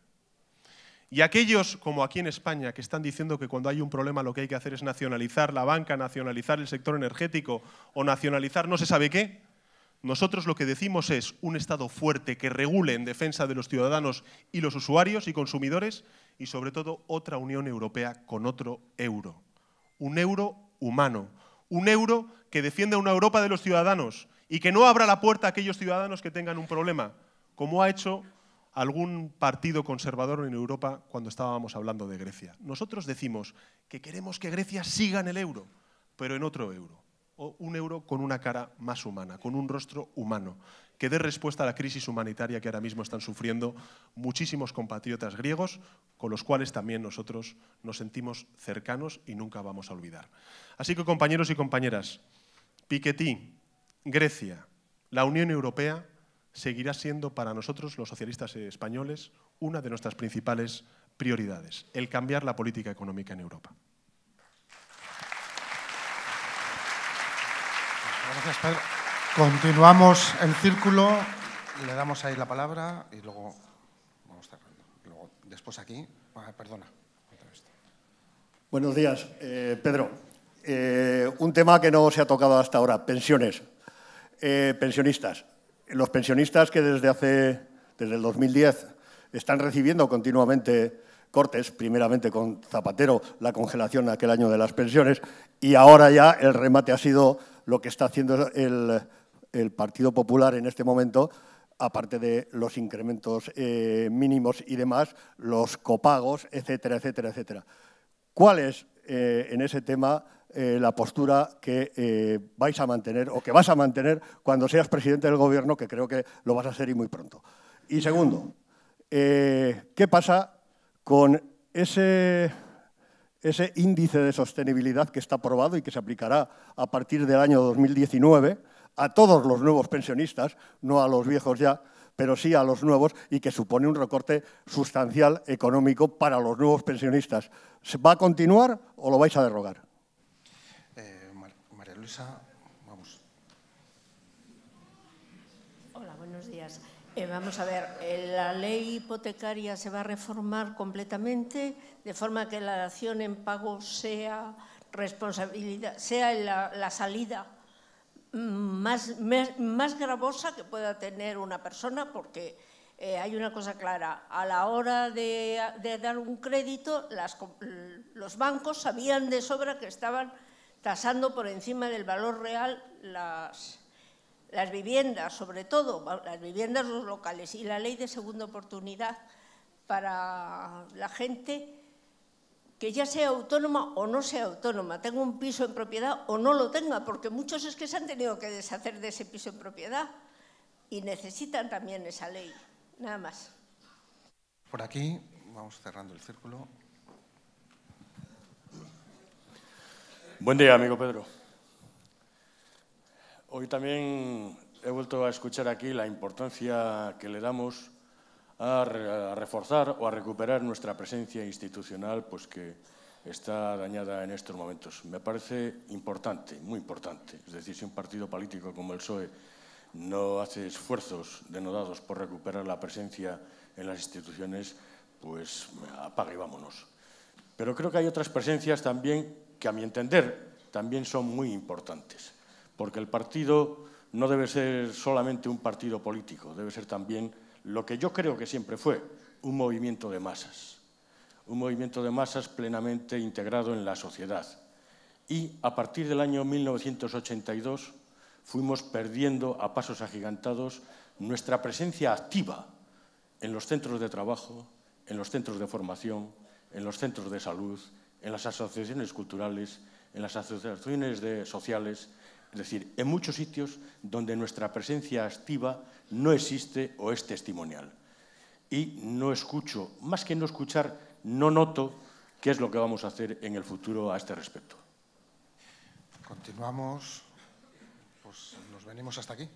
Y aquellos, como aquí en España, que están diciendo que cuando hay un problema lo que hay que hacer es nacionalizar la banca, nacionalizar el sector energético o nacionalizar no se sabe qué, nosotros lo que decimos es un Estado fuerte que regule en defensa de los ciudadanos y los usuarios y consumidores y sobre todo otra Unión Europea con otro euro. Un euro humano, un euro que defienda una Europa de los ciudadanos y que no abra la puerta a aquellos ciudadanos que tengan un problema, como ha hecho algún partido conservador en Europa cuando estábamos hablando de Grecia. Nosotros decimos que queremos que Grecia siga en el euro, pero en otro euro, o un euro con una cara más humana, con un rostro humano, que dé respuesta a la crisis humanitaria que ahora mismo están sufriendo muchísimos compatriotas griegos, con los cuales también nosotros nos sentimos cercanos y nunca vamos a olvidar. Así que compañeros y compañeras, Piketty, Grecia, la Unión Europea seguirá siendo para nosotros, los socialistas españoles, una de nuestras principales prioridades, el cambiar la política económica en Europa. Gracias, Pedro. Continuamos el círculo, le damos ahí la palabra y luego vamos cerrando. Luego, después aquí, ah, perdona. Buenos días, eh, Pedro. Eh, un tema que no se ha tocado hasta ahora, pensiones, eh, pensionistas los pensionistas que desde hace desde el 2010 están recibiendo continuamente cortes, primeramente con Zapatero, la congelación aquel año de las pensiones, y ahora ya el remate ha sido lo que está haciendo el, el Partido Popular en este momento, aparte de los incrementos eh, mínimos y demás, los copagos, etcétera, etcétera, etcétera. ¿Cuál es eh, en ese tema eh, la postura que eh, vais a mantener o que vas a mantener cuando seas presidente del gobierno, que creo que lo vas a hacer y muy pronto. Y segundo, eh, ¿qué pasa con ese, ese índice de sostenibilidad que está aprobado y que se aplicará a partir del año 2019 a todos los nuevos pensionistas, no a los viejos ya, pero sí a los nuevos y que supone un recorte sustancial económico para los nuevos pensionistas. ¿Va a continuar o lo vais a derrogar? Hola, buenos días. Eh, vamos a ver, eh, la ley hipotecaria se va a reformar completamente de forma que la acción en pago sea responsabilidad, sea la, salida más, más, gravosa que pueda tener una persona, porque eh, hay una cosa clara, a la hora de, dar un crédito, los bancos sabían de sobra que estaban tasando por encima del valor real las, viviendas, sobre todo las viviendas, los locales, y la ley de segunda oportunidad para la gente que ya sea autónoma o no sea autónoma, tenga un piso en propiedad o no lo tenga, porque muchos es que se han tenido que deshacer de ese piso en propiedad y necesitan también esa ley. Nada más. Por aquí vamos cerrando el círculo. Buen día, amigo Pedro. Hoy también he vuelto a escuchar aquí la importancia que le damos a, reforzar o a recuperar nuestra presencia institucional, pues que está dañada en estos momentos. Me parece importante, muy importante. Es decir, si un partido político como el PSOE no hace esfuerzos denodados por recuperar la presencia en las instituciones, pues apague y vámonos. Pero creo que hay otras presencias también que a mi entender también son muy importantes, porque el partido no debe ser solamente un partido político, debe ser también lo que yo creo que siempre fue, un movimiento de masas, un movimiento de masas plenamente integrado en la sociedad. Y a partir del año 1982 fuimos perdiendo a pasos agigantados nuestra presencia activa en los centros de trabajo, en los centros de formación, en los centros de salud, en las asociaciones culturales, en las asociaciones de, sociales, es decir, en muchos sitios donde nuestra presencia activa no existe o es testimonial. Y no escucho, más que no escuchar, no noto qué es lo que vamos a hacer en el futuro a este respecto. Continuamos, pues nos venimos hasta aquí.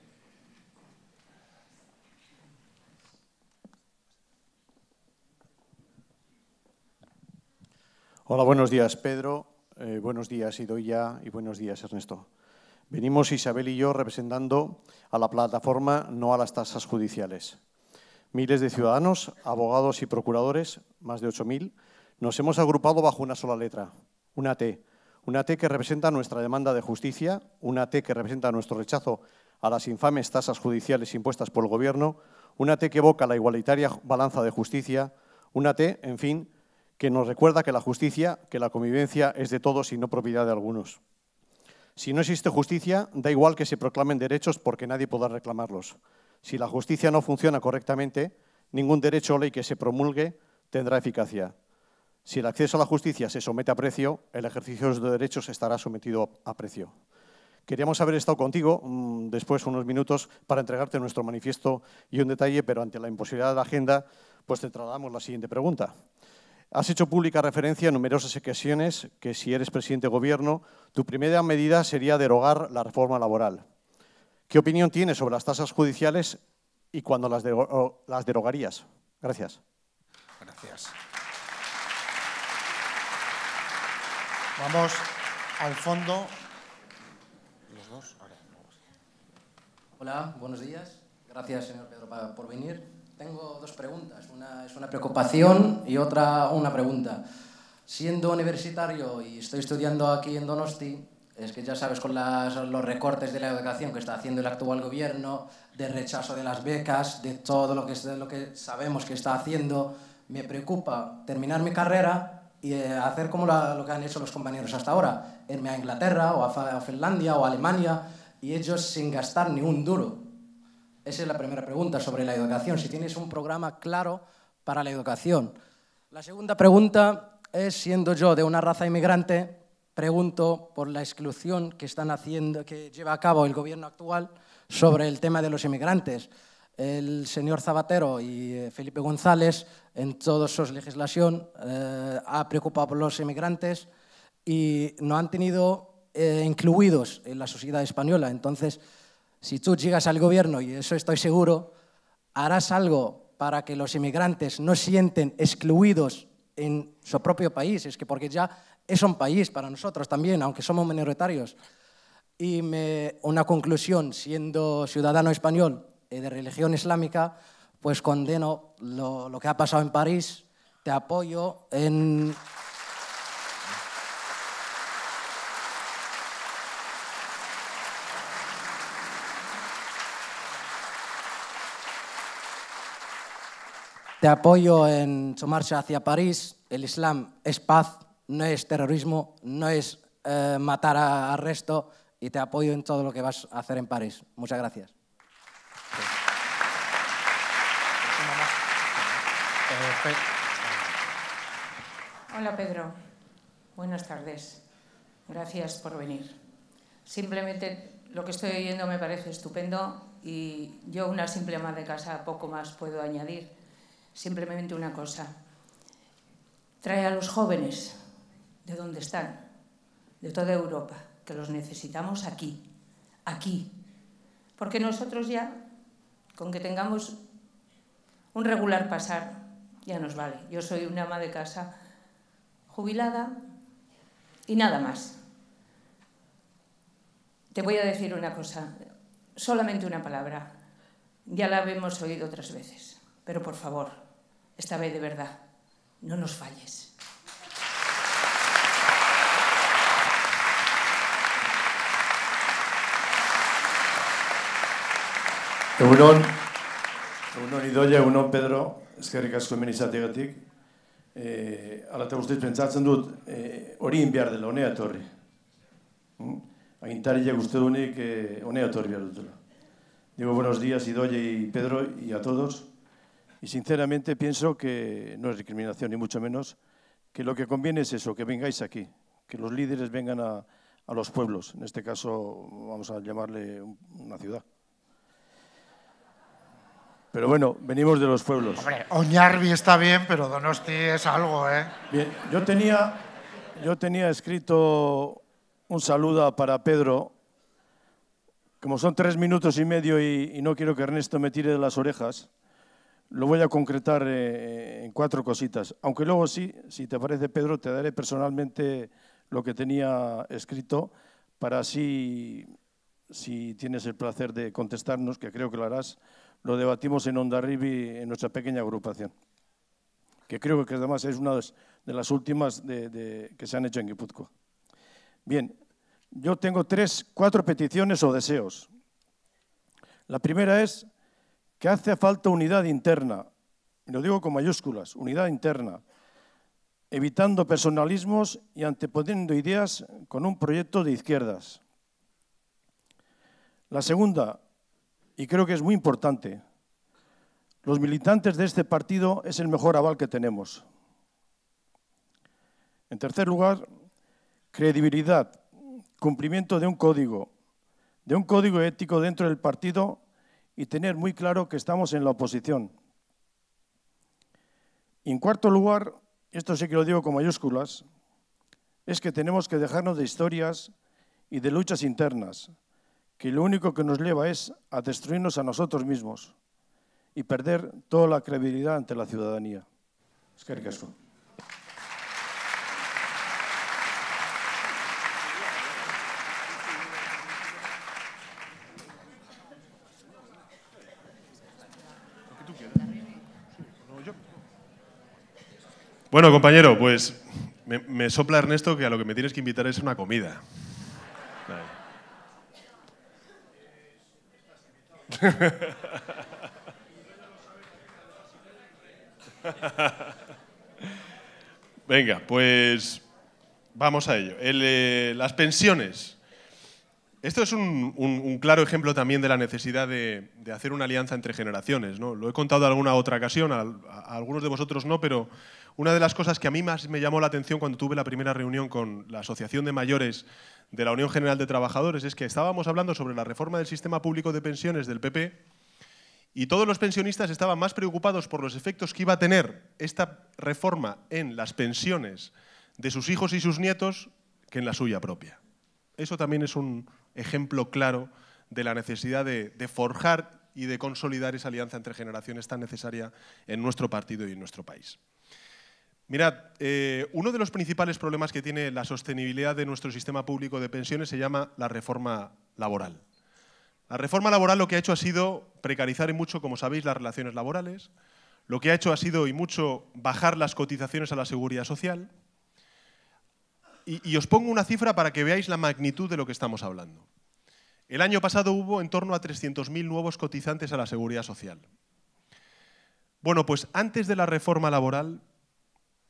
Hola, buenos días Pedro, eh, buenos días Idoya y buenos días Ernesto. Venimos Isabel y yo representando a la plataforma No a las tasas judiciales. Miles de ciudadanos, abogados y procuradores, más de 8.000, nos hemos agrupado bajo una sola letra, una T. Una T que representa nuestra demanda de justicia, una T que representa nuestro rechazo a las infames tasas judiciales impuestas por el Gobierno, una T que evoca la igualitaria balanza de justicia, una T, en fin, que nos recuerda que la justicia, que la convivencia es de todos y no propiedad de algunos. Si no existe justicia, da igual que se proclamen derechos porque nadie podrá reclamarlos. Si la justicia no funciona correctamente, ningún derecho o ley que se promulgue tendrá eficacia. Si el acceso a la justicia se somete a precio, el ejercicio de derechos estará sometido a precio. Queríamos haber estado contigo mm, después unos minutos para entregarte nuestro manifiesto y un detalle, pero ante la imposibilidad de la agenda, pues te trasladamos la siguiente pregunta. Has hecho pública referencia en numerosas ocasiones que si eres presidente de gobierno, tu primera medida sería derogar la reforma laboral. ¿Qué opinión tienes sobre las tasas judiciales y cuándo las, derogarías? Gracias. Gracias. Vamos al fondo. Los Hola, buenos días. Gracias, señor Pedro, por venir. Tengo dos preguntas. Una es una preocupación y otra una pregunta. Siendo universitario y estoy estudiando aquí en Donosti, es que ya sabes con los recortes de la educación que está haciendo el actual gobierno, de rechazo de las becas, de todo lo que, lo que sabemos que está haciendo, me preocupa terminar mi carrera y eh, hacer como lo que han hecho los compañeros hasta ahora, irme a Inglaterra o a Finlandia o a Alemania y ellos sin gastar ni un duro esa es la primera pregunta sobre la educación, si tienes un programa claro para la educación. La segunda pregunta es, siendo yo de una raza inmigrante, pregunto por la exclusión que, están haciendo, que lleva a cabo el gobierno actual sobre el tema de los inmigrantes. El señor Zapatero y eh, Felipe González, en toda su legislación, han eh, ha preocupado por los inmigrantes y no han tenido eh, incluidos en la sociedad española. Entonces, si tú llegas al gobierno, y eso estoy seguro, harás algo para que los inmigrantes no sienten excluidos en su propio país, es que porque ya es un país para nosotros también, aunque somos minoritarios. Y me, una conclusión, siendo ciudadano español y eh, de religión islámica, pues condeno lo que ha pasado en París, te apoyo en... Te apoyo en su marcha hacia París. El Islam es paz, no es terrorismo, no es eh, matar al resto y te apoyo en todo lo que vas a hacer en París. Muchas gracias. Hola Pedro, buenas tardes. Gracias por venir. Simplemente lo que estoy oyendo me parece estupendo y yo, una simple madre de casa, poco más puedo añadir simplemente una cosa. Trae a los jóvenes de donde están, de toda Europa, que los necesitamos aquí, aquí. Porque nosotros ya, con que tengamos un regular pasar, ya nos vale. Yo soy una ama de casa jubilada y nada más. Te voy a decir una cosa, solamente una palabra. Ya la hemos oído otras veces, pero por favor, esta vez de verdad. No nos falles. Egunon, egunon idoia, egunon Pedro, eskerrik asko hemen izategatik. E, eh, ala eta guztiz pentsatzen dut, e, hori inbiar dela, honea etorri. Hmm? Agintariak uste duenik, e, honea etorri behar dutela. Digo, buenos días, idoia, Pedro, y a todos. Y sinceramente pienso que no es discriminación, ni mucho menos, que lo que conviene es eso, que vengáis aquí, que los líderes vengan a, los pueblos, en este caso vamos a llamarle una ciudad. Pero bueno, venimos de los pueblos. Hombre, está bien, pero Donosti es algo, ¿eh? Bien, yo tenía, yo tenía escrito un saludo para Pedro. Como son tres minutos y medio y no quiero que Ernesto me tire de las orejas, lo voy a concretar eh, eh, en cuatro cositas. Aunque luego sí, si te parece, Pedro, te daré personalmente lo que tenía escrito para así, si tienes el placer de contestarnos, que creo que lo harás, lo debatimos en Ondarribi, en nuestra pequeña agrupación, que creo que además es una de las últimas que se han hecho en Guipúzcoa. Bien, yo tengo tres, cuatro peticiones o deseos. La primera es que hace falta unidad interna, y lo digo con mayúsculas, unidad interna, evitando personalismos y anteponiendo ideas con un proyecto de izquierdas. La segunda, y creo que es muy importante, los militantes de este partido es el mejor aval que tenemos. En tercer lugar, credibilidad, cumplimiento de un código, de un código ético dentro del partido y tener muy claro que estamos en la oposición. en cuarto lugar, esto sí que lo digo con mayúsculas, es que tenemos que dejarnos de historias y de luchas internas, que lo único que nos lleva es a destruirnos a nosotros mismos y perder toda la credibilidad ante la ciudadanía. Es que Bueno, compañero, pues me, sopla Ernesto que a lo que me tienes que invitar es una comida. Venga, pues vamos a ello. Eh, las pensiones. Esto es un, claro ejemplo también de la necesidad de, hacer una alianza entre generaciones. ¿no? Lo he contado en alguna otra ocasión, a algunos de vosotros no, pero una de las cosas que a mí más me llamó la atención cuando tuve la primera reunión con la Asociación de Mayores de la Unión General de Trabajadores es que estábamos hablando sobre la reforma del sistema público de pensiones del PP y todos los pensionistas estaban más preocupados por los efectos que iba a tener esta reforma en las pensiones de sus hijos y sus nietos que en la suya propia. Eso también es un ejemplo claro de la necesidad de, forjar y de consolidar esa alianza entre generaciones tan necesaria en nuestro partido y en nuestro país. Mirad, eh, uno de los principales problemas que tiene la sostenibilidad de nuestro sistema público de pensiones se llama la reforma laboral. La reforma laboral lo que ha hecho ha sido precarizar y mucho, como sabéis, las relaciones laborales. Lo que ha hecho ha sido y mucho bajar las cotizaciones a la seguridad social. Y, y os pongo una cifra para que veáis la magnitud de lo que estamos hablando. El año pasado hubo en torno a 300.000 nuevos cotizantes a la seguridad social. Bueno, pues antes de la reforma laboral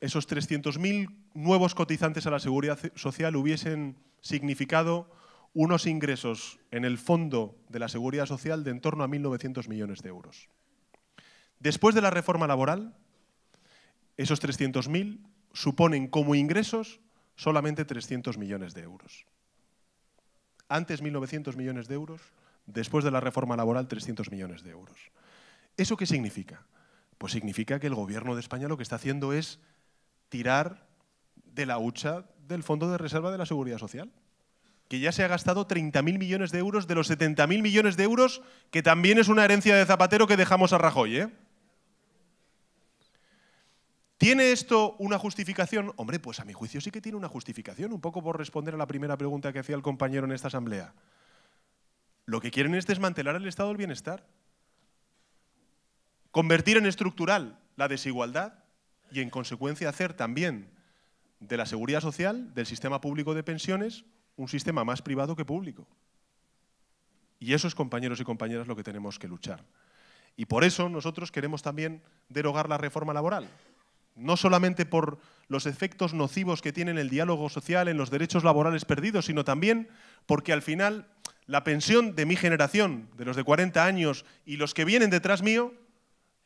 esos 300.000 nuevos cotizantes a la seguridad social hubiesen significado unos ingresos en el fondo de la seguridad social de en torno a 1.900 millones de euros. Después de la reforma laboral, esos 300.000 suponen como ingresos solamente 300 millones de euros. Antes 1.900 millones de euros, después de la reforma laboral 300 millones de euros. ¿Eso qué significa? Pues significa que el gobierno de España lo que está haciendo es tirar de la hucha del Fondo de Reserva de la Seguridad Social, que ya se ha gastado 30.000 millones de euros de los 70.000 millones de euros, que también es una herencia de Zapatero que dejamos a Rajoy. ¿eh? ¿Tiene esto una justificación? Hombre, pues a mi juicio sí que tiene una justificación, un poco por responder a la primera pregunta que hacía el compañero en esta asamblea. Lo que quieren es desmantelar el estado del bienestar, convertir en estructural la desigualdad y en consecuencia hacer también de la seguridad social, del sistema público de pensiones, un sistema más privado que público. Y eso es, compañeros y compañeras, lo que tenemos que luchar. Y por eso nosotros queremos también derogar la reforma laboral. No solamente por los efectos nocivos que tiene el diálogo social en los derechos laborales perdidos, sino también porque al final la pensión de mi generación, de los de 40 años y los que vienen detrás mío,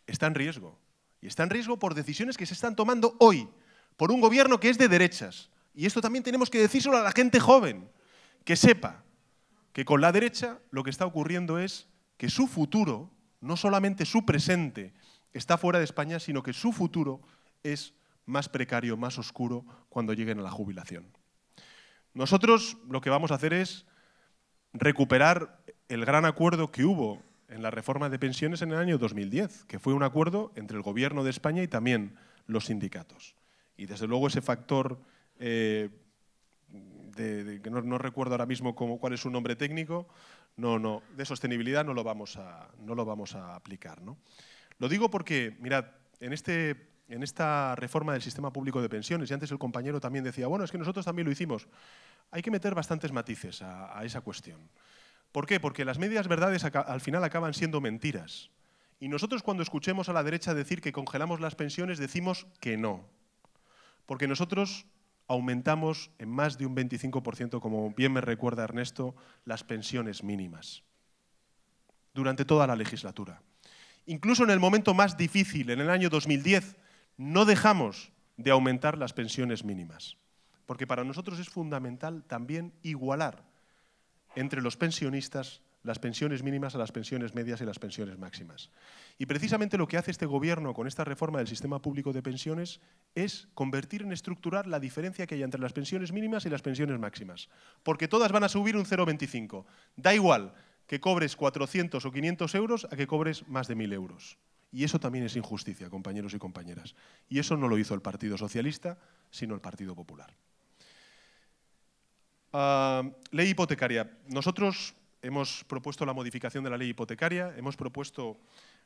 está en riesgo. Y está en riesgo por decisiones que se están tomando hoy, por un gobierno que es de derechas. Y esto también tenemos que decírselo a la gente joven, que sepa que con la derecha lo que está ocurriendo es que su futuro, no solamente su presente, está fuera de España, sino que su futuro es más precario, más oscuro cuando lleguen a la jubilación. Nosotros lo que vamos a hacer es recuperar el gran acuerdo que hubo en la reforma de pensiones en el año 2010, que fue un acuerdo entre el Gobierno de España y también los sindicatos. Y desde luego ese factor, eh, que no, recuerdo ahora mismo cómo, cuál es su nombre técnico, no, no, de sostenibilidad no lo vamos a, no lo vamos a aplicar. ¿no? Lo digo porque, mirad, en, este, en esta reforma del sistema público de pensiones, y antes el compañero también decía, bueno, es que nosotros también lo hicimos, hay que meter bastantes matices a esa cuestión. ¿Por qué? Porque las medias verdades al final acaban siendo mentiras. Y nosotros cuando escuchemos a la derecha decir que congelamos las pensiones, decimos que no. Porque nosotros aumentamos en más de un 25%, como bien me recuerda Ernesto, las pensiones mínimas durante toda la legislatura. Incluso en el momento más difícil, en el año 2010, no dejamos de aumentar las pensiones mínimas, porque para nosotros es fundamental también igualar entre los pensionistas las pensiones mínimas a las pensiones medias y las pensiones máximas. Y precisamente lo que hace este gobierno con esta reforma del sistema público de pensiones es convertir en estructurar la diferencia que hay entre las pensiones mínimas y las pensiones máximas. Porque todas van a subir un 0,25. Da igual que cobres 400 o 500 euros a que cobres más de 1.000 euros. Y eso también es injusticia, compañeros y compañeras. Y eso no lo hizo el Partido Socialista, sino el Partido Popular. Ah, ley hipotecaria. Nosotros hemos propuesto la modificación de la ley hipotecaria, hemos propuesto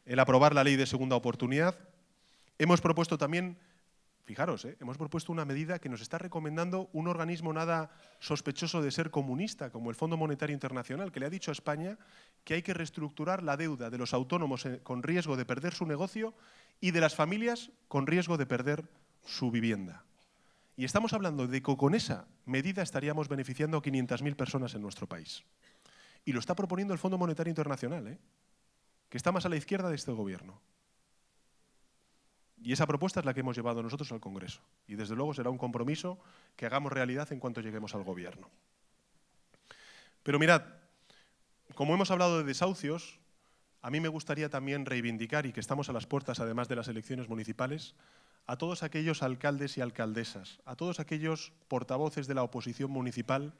el aprobar la ley de segunda oportunidad, hemos propuesto también, fijaros, eh, hemos propuesto una medida que nos está recomendando un organismo nada sospechoso de ser comunista, como el Fondo Monetario Internacional, que le ha dicho a España que hay que reestructurar la deuda de los autónomos eh, con riesgo de perder su negocio y de las familias con riesgo de perder su vivienda. Y estamos hablando de que con esa medida estaríamos beneficiando a 500.000 personas en nuestro país. Y lo está proponiendo el Fondo Monetario Internacional, ¿eh? que está más a la izquierda de este gobierno. Y esa propuesta es la que hemos llevado nosotros al Congreso. Y desde luego será un compromiso que hagamos realidad en cuanto lleguemos al gobierno. Pero mirad, como hemos hablado de desahucios, a mí me gustaría también reivindicar, y que estamos a las puertas además de las elecciones municipales, a todos aquellos alcaldes y alcaldesas, a todos aquellos portavoces de la oposición municipal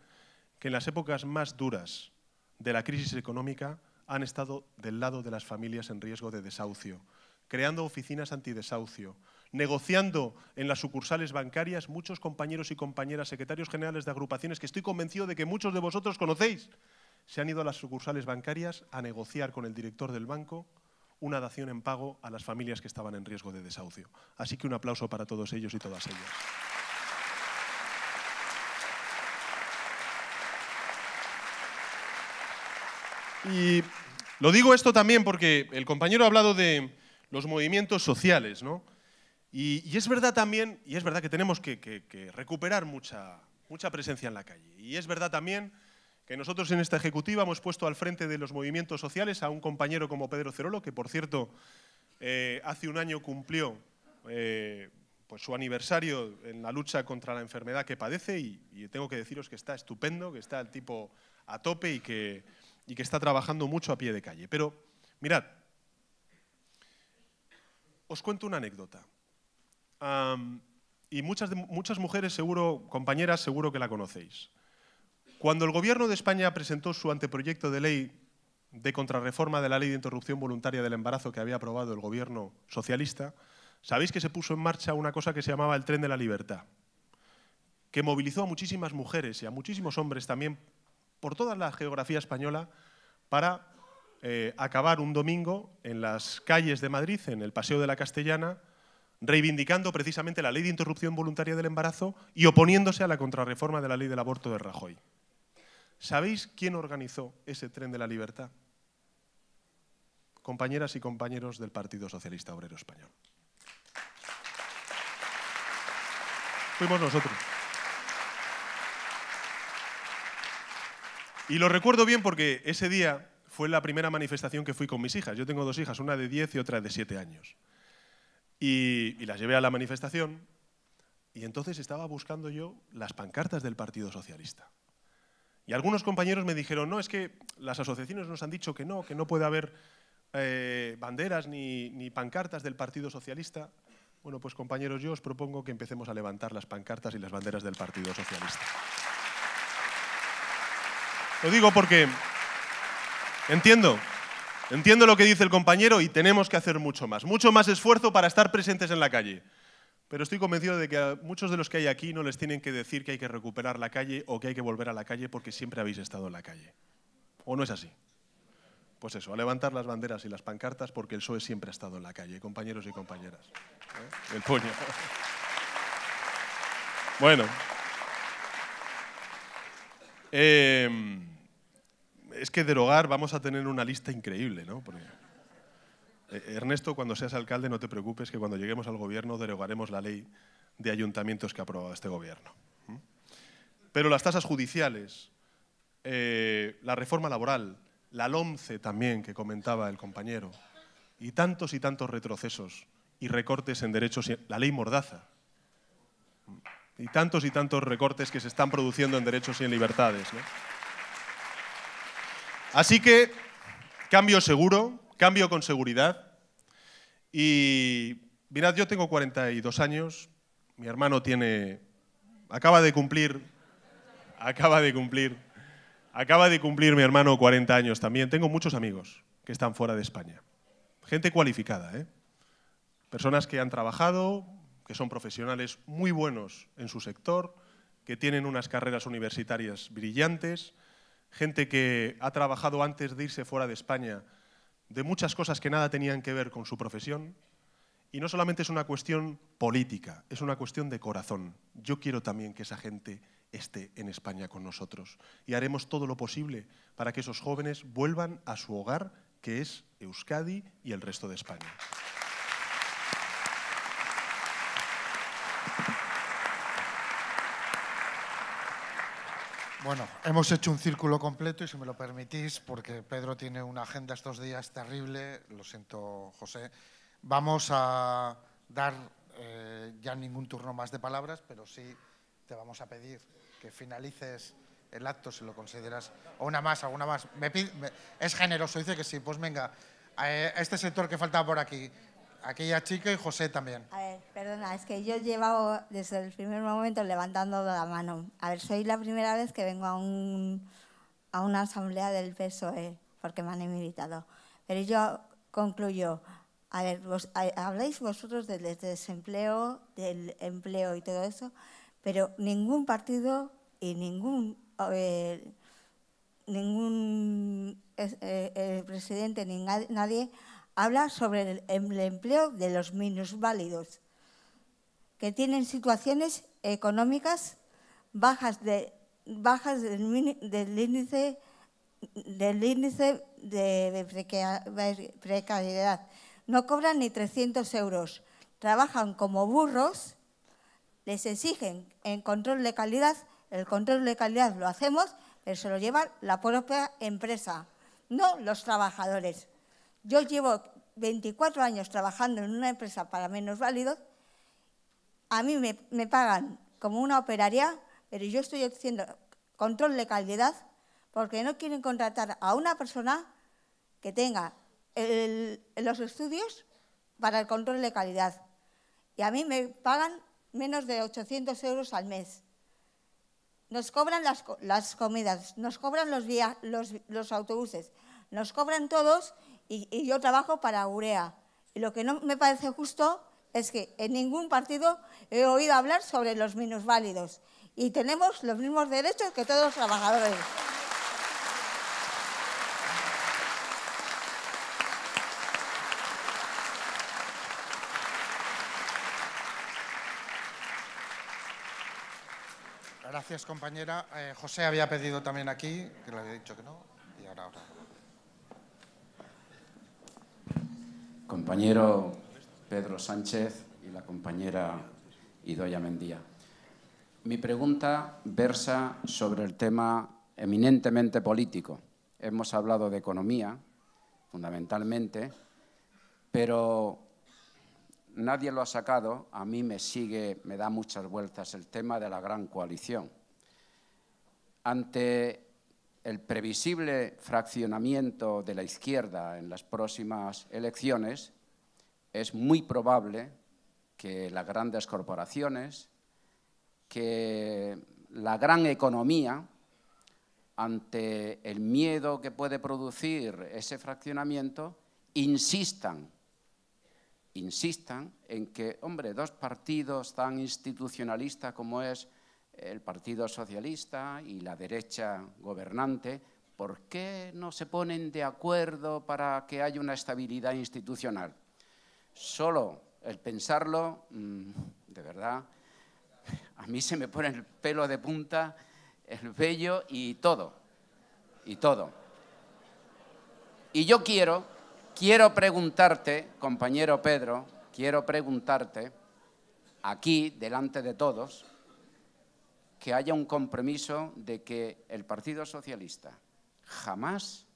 que en las épocas más duras de la crisis económica han estado del lado de las familias en riesgo de desahucio, creando oficinas antidesahucio, negociando en las sucursales bancarias muchos compañeros y compañeras secretarios generales de agrupaciones que estoy convencido de que muchos de vosotros conocéis, se han ido a las sucursales bancarias a negociar con el director del banco una dación en pago a las familias que estaban en riesgo de desahucio. Así que un aplauso para todos ellos y todas ellas. Y lo digo esto también porque el compañero ha hablado de los movimientos sociales, ¿no? Y, es verdad también, y es verdad que tenemos que, recuperar mucha, mucha presencia en la calle. Y es verdad también que nosotros en esta ejecutiva hemos puesto al frente de los movimientos sociales a un compañero como Pedro Cerolo, que por cierto eh, hace un año cumplió eh, pues su aniversario en la lucha contra la enfermedad que padece y, tengo que deciros que está estupendo, que está el tipo a tope y que, está trabajando mucho a pie de calle. Pero mirad, os cuento una anécdota. y muchas, muchas mujeres, seguro, compañeras, seguro que la conocéis. Cuando el Gobierno de España presentó su anteproyecto de ley de contrarreforma de la ley de interrupción voluntaria del embarazo que había aprobado el Gobierno socialista, sabéis que se puso en marcha una cosa que se llamaba el tren de la libertad, que movilizó a muchísimas mujeres y a muchísimos hombres también por toda la geografía española para eh, acabar un domingo en las calles de Madrid, en el Paseo de la Castellana, reivindicando precisamente la ley de interrupción voluntaria del embarazo y oponiéndose a la contrarreforma de la ley del aborto de Rajoy. ¿Sabéis quién organizó ese tren de la libertad? Compañeras y compañeros del Partido Socialista Obrero Español. Fuimos nosotros. Y lo recuerdo bien porque ese día fue la primera manifestación que fui con mis hijas. Yo tengo dos hijas, una de 10 y otra de 7 años. Y, las llevé a la manifestación y entonces estaba buscando yo las pancartas del Partido Socialista. Y algunos compañeros me dijeron, no, es que las asociaciones nos han dicho que no, que no puede haber eh, banderas ni, ni pancartas del Partido Socialista. Bueno, pues compañeros, yo os propongo que empecemos a levantar las pancartas y las banderas del Partido Socialista. Lo digo porque entiendo, entiendo lo que dice el compañero y tenemos que hacer mucho más, mucho más esfuerzo para estar presentes en la calle pero estoy convencido de que a muchos de los que hay aquí no les tienen que decir que hay que recuperar la calle o que hay que volver a la calle porque siempre habéis estado en la calle. ¿O no es así? Pues eso, a levantar las banderas y las pancartas porque el PSOE siempre ha estado en la calle, compañeros y compañeras. ¿eh? El puño. Bueno. Eh, es que derogar vamos a tener una lista increíble, ¿no? Eh, Ernesto, cuando seas alcalde, no te preocupes que cuando lleguemos al gobierno derogaremos la ley de ayuntamientos que ha aprobado este gobierno. Pero las tasas judiciales, eh, la reforma laboral, la LOMCE también, que comentaba el compañero, y tantos y tantos retrocesos y recortes en derechos, la ley Mordaza, y tantos y tantos recortes que se están produciendo en derechos y en libertades. Así que, cambio seguro, cambio con seguridad. Y mirad, yo tengo 42 años, mi hermano tiene, acaba de cumplir, acaba de cumplir, acaba de cumplir mi hermano 40 años también. Tengo muchos amigos que están fuera de España. Gente cualificada, ¿eh? Personas que han trabajado, que son profesionales muy buenos en su sector, que tienen unas carreras universitarias brillantes, gente que ha trabajado antes de irse fuera de España de muchas cosas que nada tenían que ver con su profesión. Y no solamente es una cuestión política, es una cuestión de corazón. Yo quiero también que esa gente esté en España con nosotros. Y haremos todo lo posible para que esos jóvenes vuelvan a su hogar, que es Euskadi y el resto de España. Bueno, hemos hecho un círculo completo y si me lo permitís, porque Pedro tiene una agenda estos días terrible, lo siento José, vamos a dar eh, ya ningún turno más de palabras, pero sí te vamos a pedir que finalices el acto si lo consideras, o una más, alguna más. Me es generoso, dice que sí, pues venga, a eh, este sector que falta por aquí, aquella chica y José también. A ver, perdona, es que yo he desde el primer momento levantando la mano. A ver, soy la primera vez que vengo a, un, a una asamblea del PSOE, porque me han invitado. Pero yo concluyo, a ver, habláis vosotros del desempleo, del empleo y todo eso, pero ningún partido y ningún... Eh, ningún eh, eh, presidente ni nadie habla sobre el empleo de los minusválidos, que tienen situaciones económicas bajas, del, índice de precariedad. No cobran ni 300 euros. Trabajan como burros, les exigen el control de calidad, el control de calidad lo hacemos, pero se lo lleva la propia empresa, no los trabajadores. Yo llevo 24 años trabajando en una empresa para menos válidos, a mí me, pagan como una operaria, pero yo estoy haciendo control de calidad porque no quieren contratar a una persona que tenga los estudios para el control de calidad. Y a mí me pagan menos de 800 euros al mes. Nos cobran las, comidas, nos cobran los, los autobuses, nos cobran todos y, yo trabajo para Urea. lo que no me parece justo es que en ningún partido he oído hablar sobre los minusválidos y tenemos los mismos derechos que todos los trabajadores. Gracias, compañera. Eh, José había pedido también aquí, que le había dicho que no, y ahora. ahora. compañero Pedro Sánchez y la compañera Idoya Mendía. Mi pregunta versa sobre el tema eminentemente político. Hemos hablado de economía, fundamentalmente, pero nadie lo ha sacado. A mí me sigue, me da muchas vueltas el tema de la gran coalición. Ante el previsible fraccionamiento de la izquierda en las próximas elecciones, es muy probable que las grandes corporaciones, que la gran economía, ante el miedo que puede producir ese fraccionamiento, insistan, insistan en que, hombre, dos partidos tan institucionalistas como es el Partido Socialista y la derecha gobernante, ¿por qué no se ponen de acuerdo para que haya una estabilidad institucional? Solo el pensarlo, mm, de verdad, a mí se me pone el pelo de punta, el vello y todo, y todo. Y yo quiero, quiero preguntarte, compañero Pedro, quiero preguntarte, aquí, delante de todos, que haya un compromiso de que el Partido Socialista jamás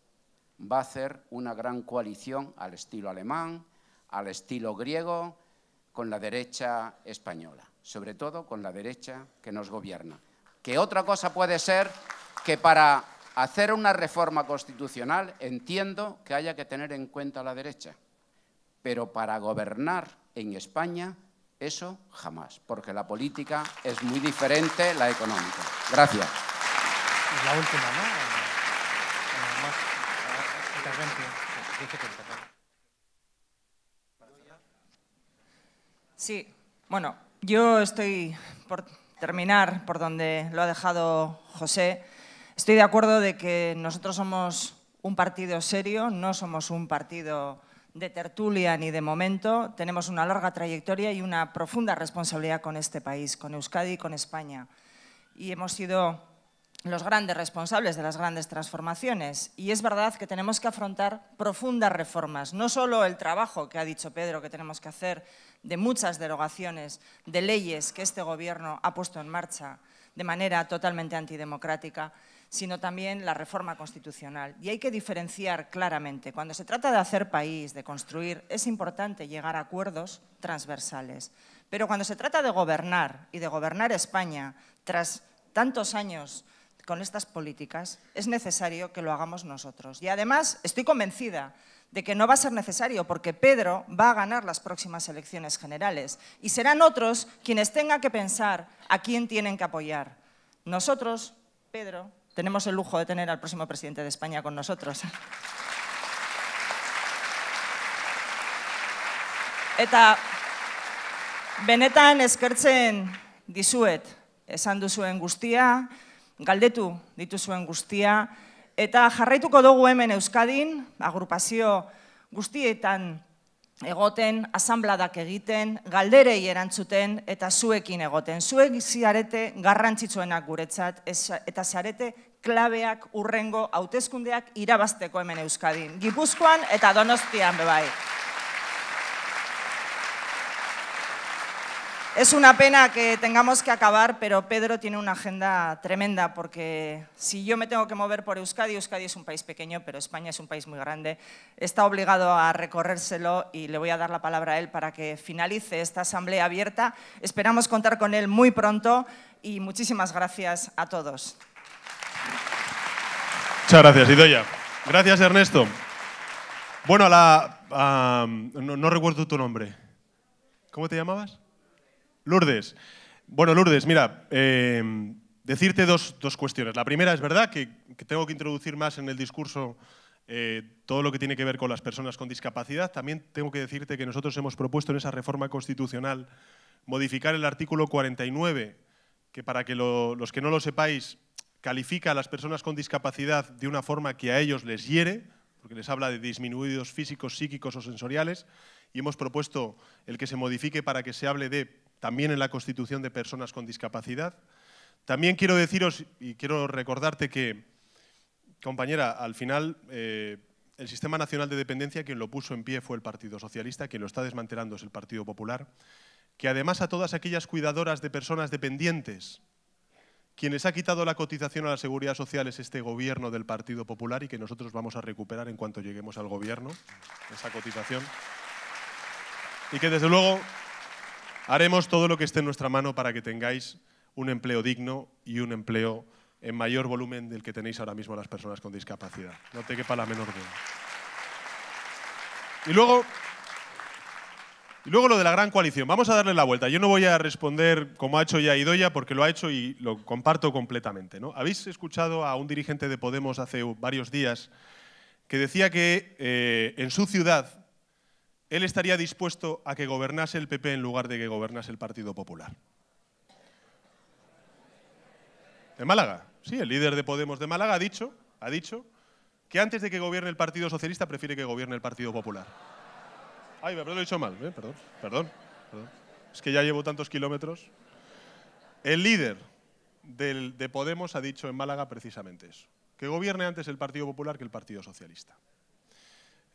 va a hacer una gran coalición al estilo alemán, al estilo griego con la derecha española, sobre todo con la derecha que nos gobierna. Que otra cosa puede ser que para hacer una reforma constitucional entiendo que haya que tener en cuenta la derecha, pero para gobernar en España eso jamás, porque la política es muy diferente la económica. Gracias. la última, eh, eh, eh, Sí, bueno, yo estoy por terminar por donde lo ha dejado José. Estoy de acuerdo de que nosotros somos un partido serio, no somos un partido de tertulia ni de momento. Tenemos una larga trayectoria y una profunda responsabilidad con este país, con Euskadi y con España. Y hemos sido los grandes responsables de las grandes transformaciones. Y es verdad que tenemos que afrontar profundas reformas, no solo el trabajo que ha dicho Pedro que tenemos que hacer de muchas derogaciones de leyes que este Gobierno ha puesto en marcha de manera totalmente antidemocrática, sino también la reforma constitucional. Y hay que diferenciar claramente. Cuando se trata de hacer país, de construir, es importante llegar a acuerdos transversales. Pero cuando se trata de gobernar y de gobernar España tras tantos años con estas políticas, es necesario que lo hagamos nosotros. Y además estoy convencida de que no va a ser necesario porque Pedro va a ganar las próximas elecciones generales y serán otros quienes tengan que pensar a quién tienen que apoyar. Nosotros, Pedro, tenemos el lujo de tener al próximo presidente de España con nosotros. Eta benetan eskertzen dizuet, esan duzuen guztia, galdetu dituzuen guztia, Eta jarraituko dugu hemen Euskadin, agrupazio guztietan egoten, asambladak egiten, galderei erantzuten eta zuekin egoten. Zuek ziarete garrantzitsuenak guretzat eta zarete klabeak urrengo hautezkundeak irabazteko hemen Euskadin. Gipuzkoan eta donostian bebaik. Es una pena que tengamos que acabar, pero Pedro tiene una agenda tremenda, porque si yo me tengo que mover por Euskadi, Euskadi es un país pequeño, pero España es un país muy grande, está obligado a recorrérselo y le voy a dar la palabra a él para que finalice esta asamblea abierta. Esperamos contar con él muy pronto y muchísimas gracias a todos. Muchas gracias, Idoya. Gracias, Ernesto. Bueno, ah, no recuerdo tu nombre. ¿Cómo te llamabas? Lourdes. Bueno, Lourdes, mira, eh, decirte dos, cuestiones. La primera, es verdad que, tengo que introducir más en el discurso eh, todo lo que tiene que ver con las personas con discapacidad. También tengo que decirte que nosotros hemos propuesto en esa reforma constitucional modificar el artículo 49, que para que los que no lo sepáis, califica a las personas con discapacidad de una forma que a ellos les hiere, porque les habla de disminuidos físicos, psíquicos o sensoriales, y hemos propuesto el que se modifique para que se hable de también en la constitución de personas con discapacidad. También quiero deciros y quiero recordarte que, compañera, al final eh, el Sistema Nacional de Dependencia quien lo puso en pie fue el Partido Socialista, quien lo está desmantelando es el Partido Popular, que además a todas aquellas cuidadoras de personas dependientes, quienes ha quitado la cotización a la seguridad social es este gobierno del Partido Popular y que nosotros vamos a recuperar en cuanto lleguemos al gobierno, esa cotización. Y que desde luego Haremos todo lo que esté en nuestra mano para que tengáis un empleo digno y un empleo en mayor volumen del que tenéis ahora mismo las personas con discapacidad. No te quepa la menor duda. Y luego, y luego lo de la gran coalición. Vamos a darle la vuelta. Yo no voy a responder como ha hecho ya Idoya porque lo ha hecho y lo comparto completamente. ¿no? Habéis escuchado a un dirigente de Podemos hace varios días que decía que eh, en su ciudad él estaría dispuesto a que gobernase el PP en lugar de que gobernase el Partido Popular. En Málaga, sí, el líder de Podemos de Málaga ha dicho, ha dicho que antes de que gobierne el Partido Socialista prefiere que gobierne el Partido Popular. Ay, me lo he dicho mal, ¿eh? perdón, perdón, perdón. Es que ya llevo tantos kilómetros. El líder de Podemos ha dicho en Málaga precisamente eso, que gobierne antes el Partido Popular que el Partido Socialista.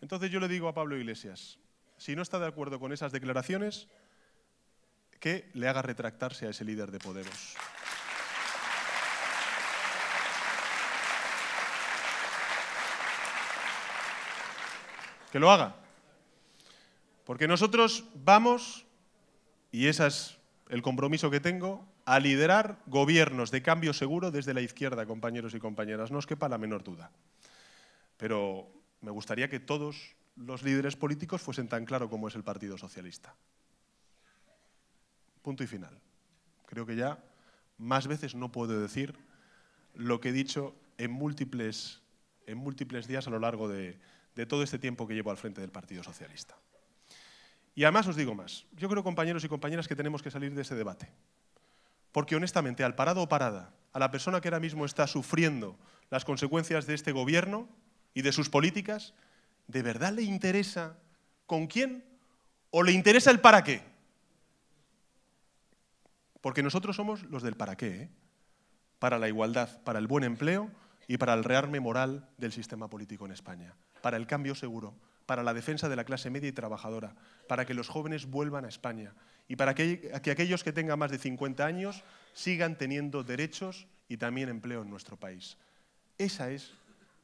Entonces yo le digo a Pablo Iglesias, si no está de acuerdo con esas declaraciones, que le haga retractarse a ese líder de Podemos. Que lo haga. Porque nosotros vamos, y ese es el compromiso que tengo, a liderar gobiernos de cambio seguro desde la izquierda, compañeros y compañeras. No os quepa la menor duda. Pero me gustaría que todos los líderes políticos fuesen tan claro como es el Partido Socialista. Punto y final. Creo que ya más veces no puedo decir lo que he dicho en múltiples, en múltiples días a lo largo de, de todo este tiempo que llevo al frente del Partido Socialista. Y además os digo más, yo creo compañeros y compañeras que tenemos que salir de ese debate. Porque honestamente, al parado o parada, a la persona que ahora mismo está sufriendo las consecuencias de este gobierno y de sus políticas, ¿De verdad le interesa con quién? ¿O le interesa el para qué? Porque nosotros somos los del para qué, ¿eh? para la igualdad, para el buen empleo y para el rearme moral del sistema político en España, para el cambio seguro, para la defensa de la clase media y trabajadora, para que los jóvenes vuelvan a España y para que, que, aquellos que tengan más de 50 años sigan teniendo derechos y también empleo en nuestro país. Esa es,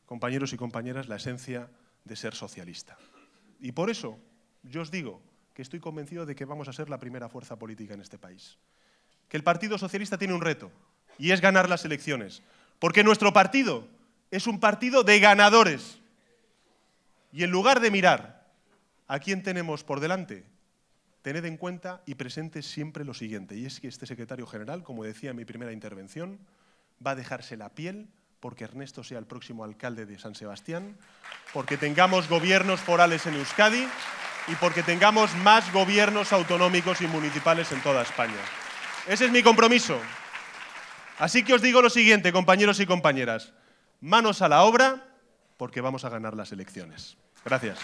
compañeros y compañeras, la esencia de ser socialista. Y por eso yo os digo que estoy convencido de que vamos a ser la primera fuerza política en este país. Que el Partido Socialista tiene un reto y es ganar las elecciones. Porque nuestro partido es un partido de ganadores. Y en lugar de mirar a quién tenemos por delante, tened en cuenta y presente siempre lo siguiente. Y es que este secretario general, como decía en mi primera intervención, va a dejarse la piel porque Ernesto sea el próximo alcalde de San Sebastián, porque tengamos gobiernos forales en Euskadi y porque tengamos más gobiernos autonómicos y municipales en toda España. Ese es mi compromiso. Así que os digo lo siguiente, compañeros y compañeras, manos a la obra porque vamos a ganar las elecciones. Gracias.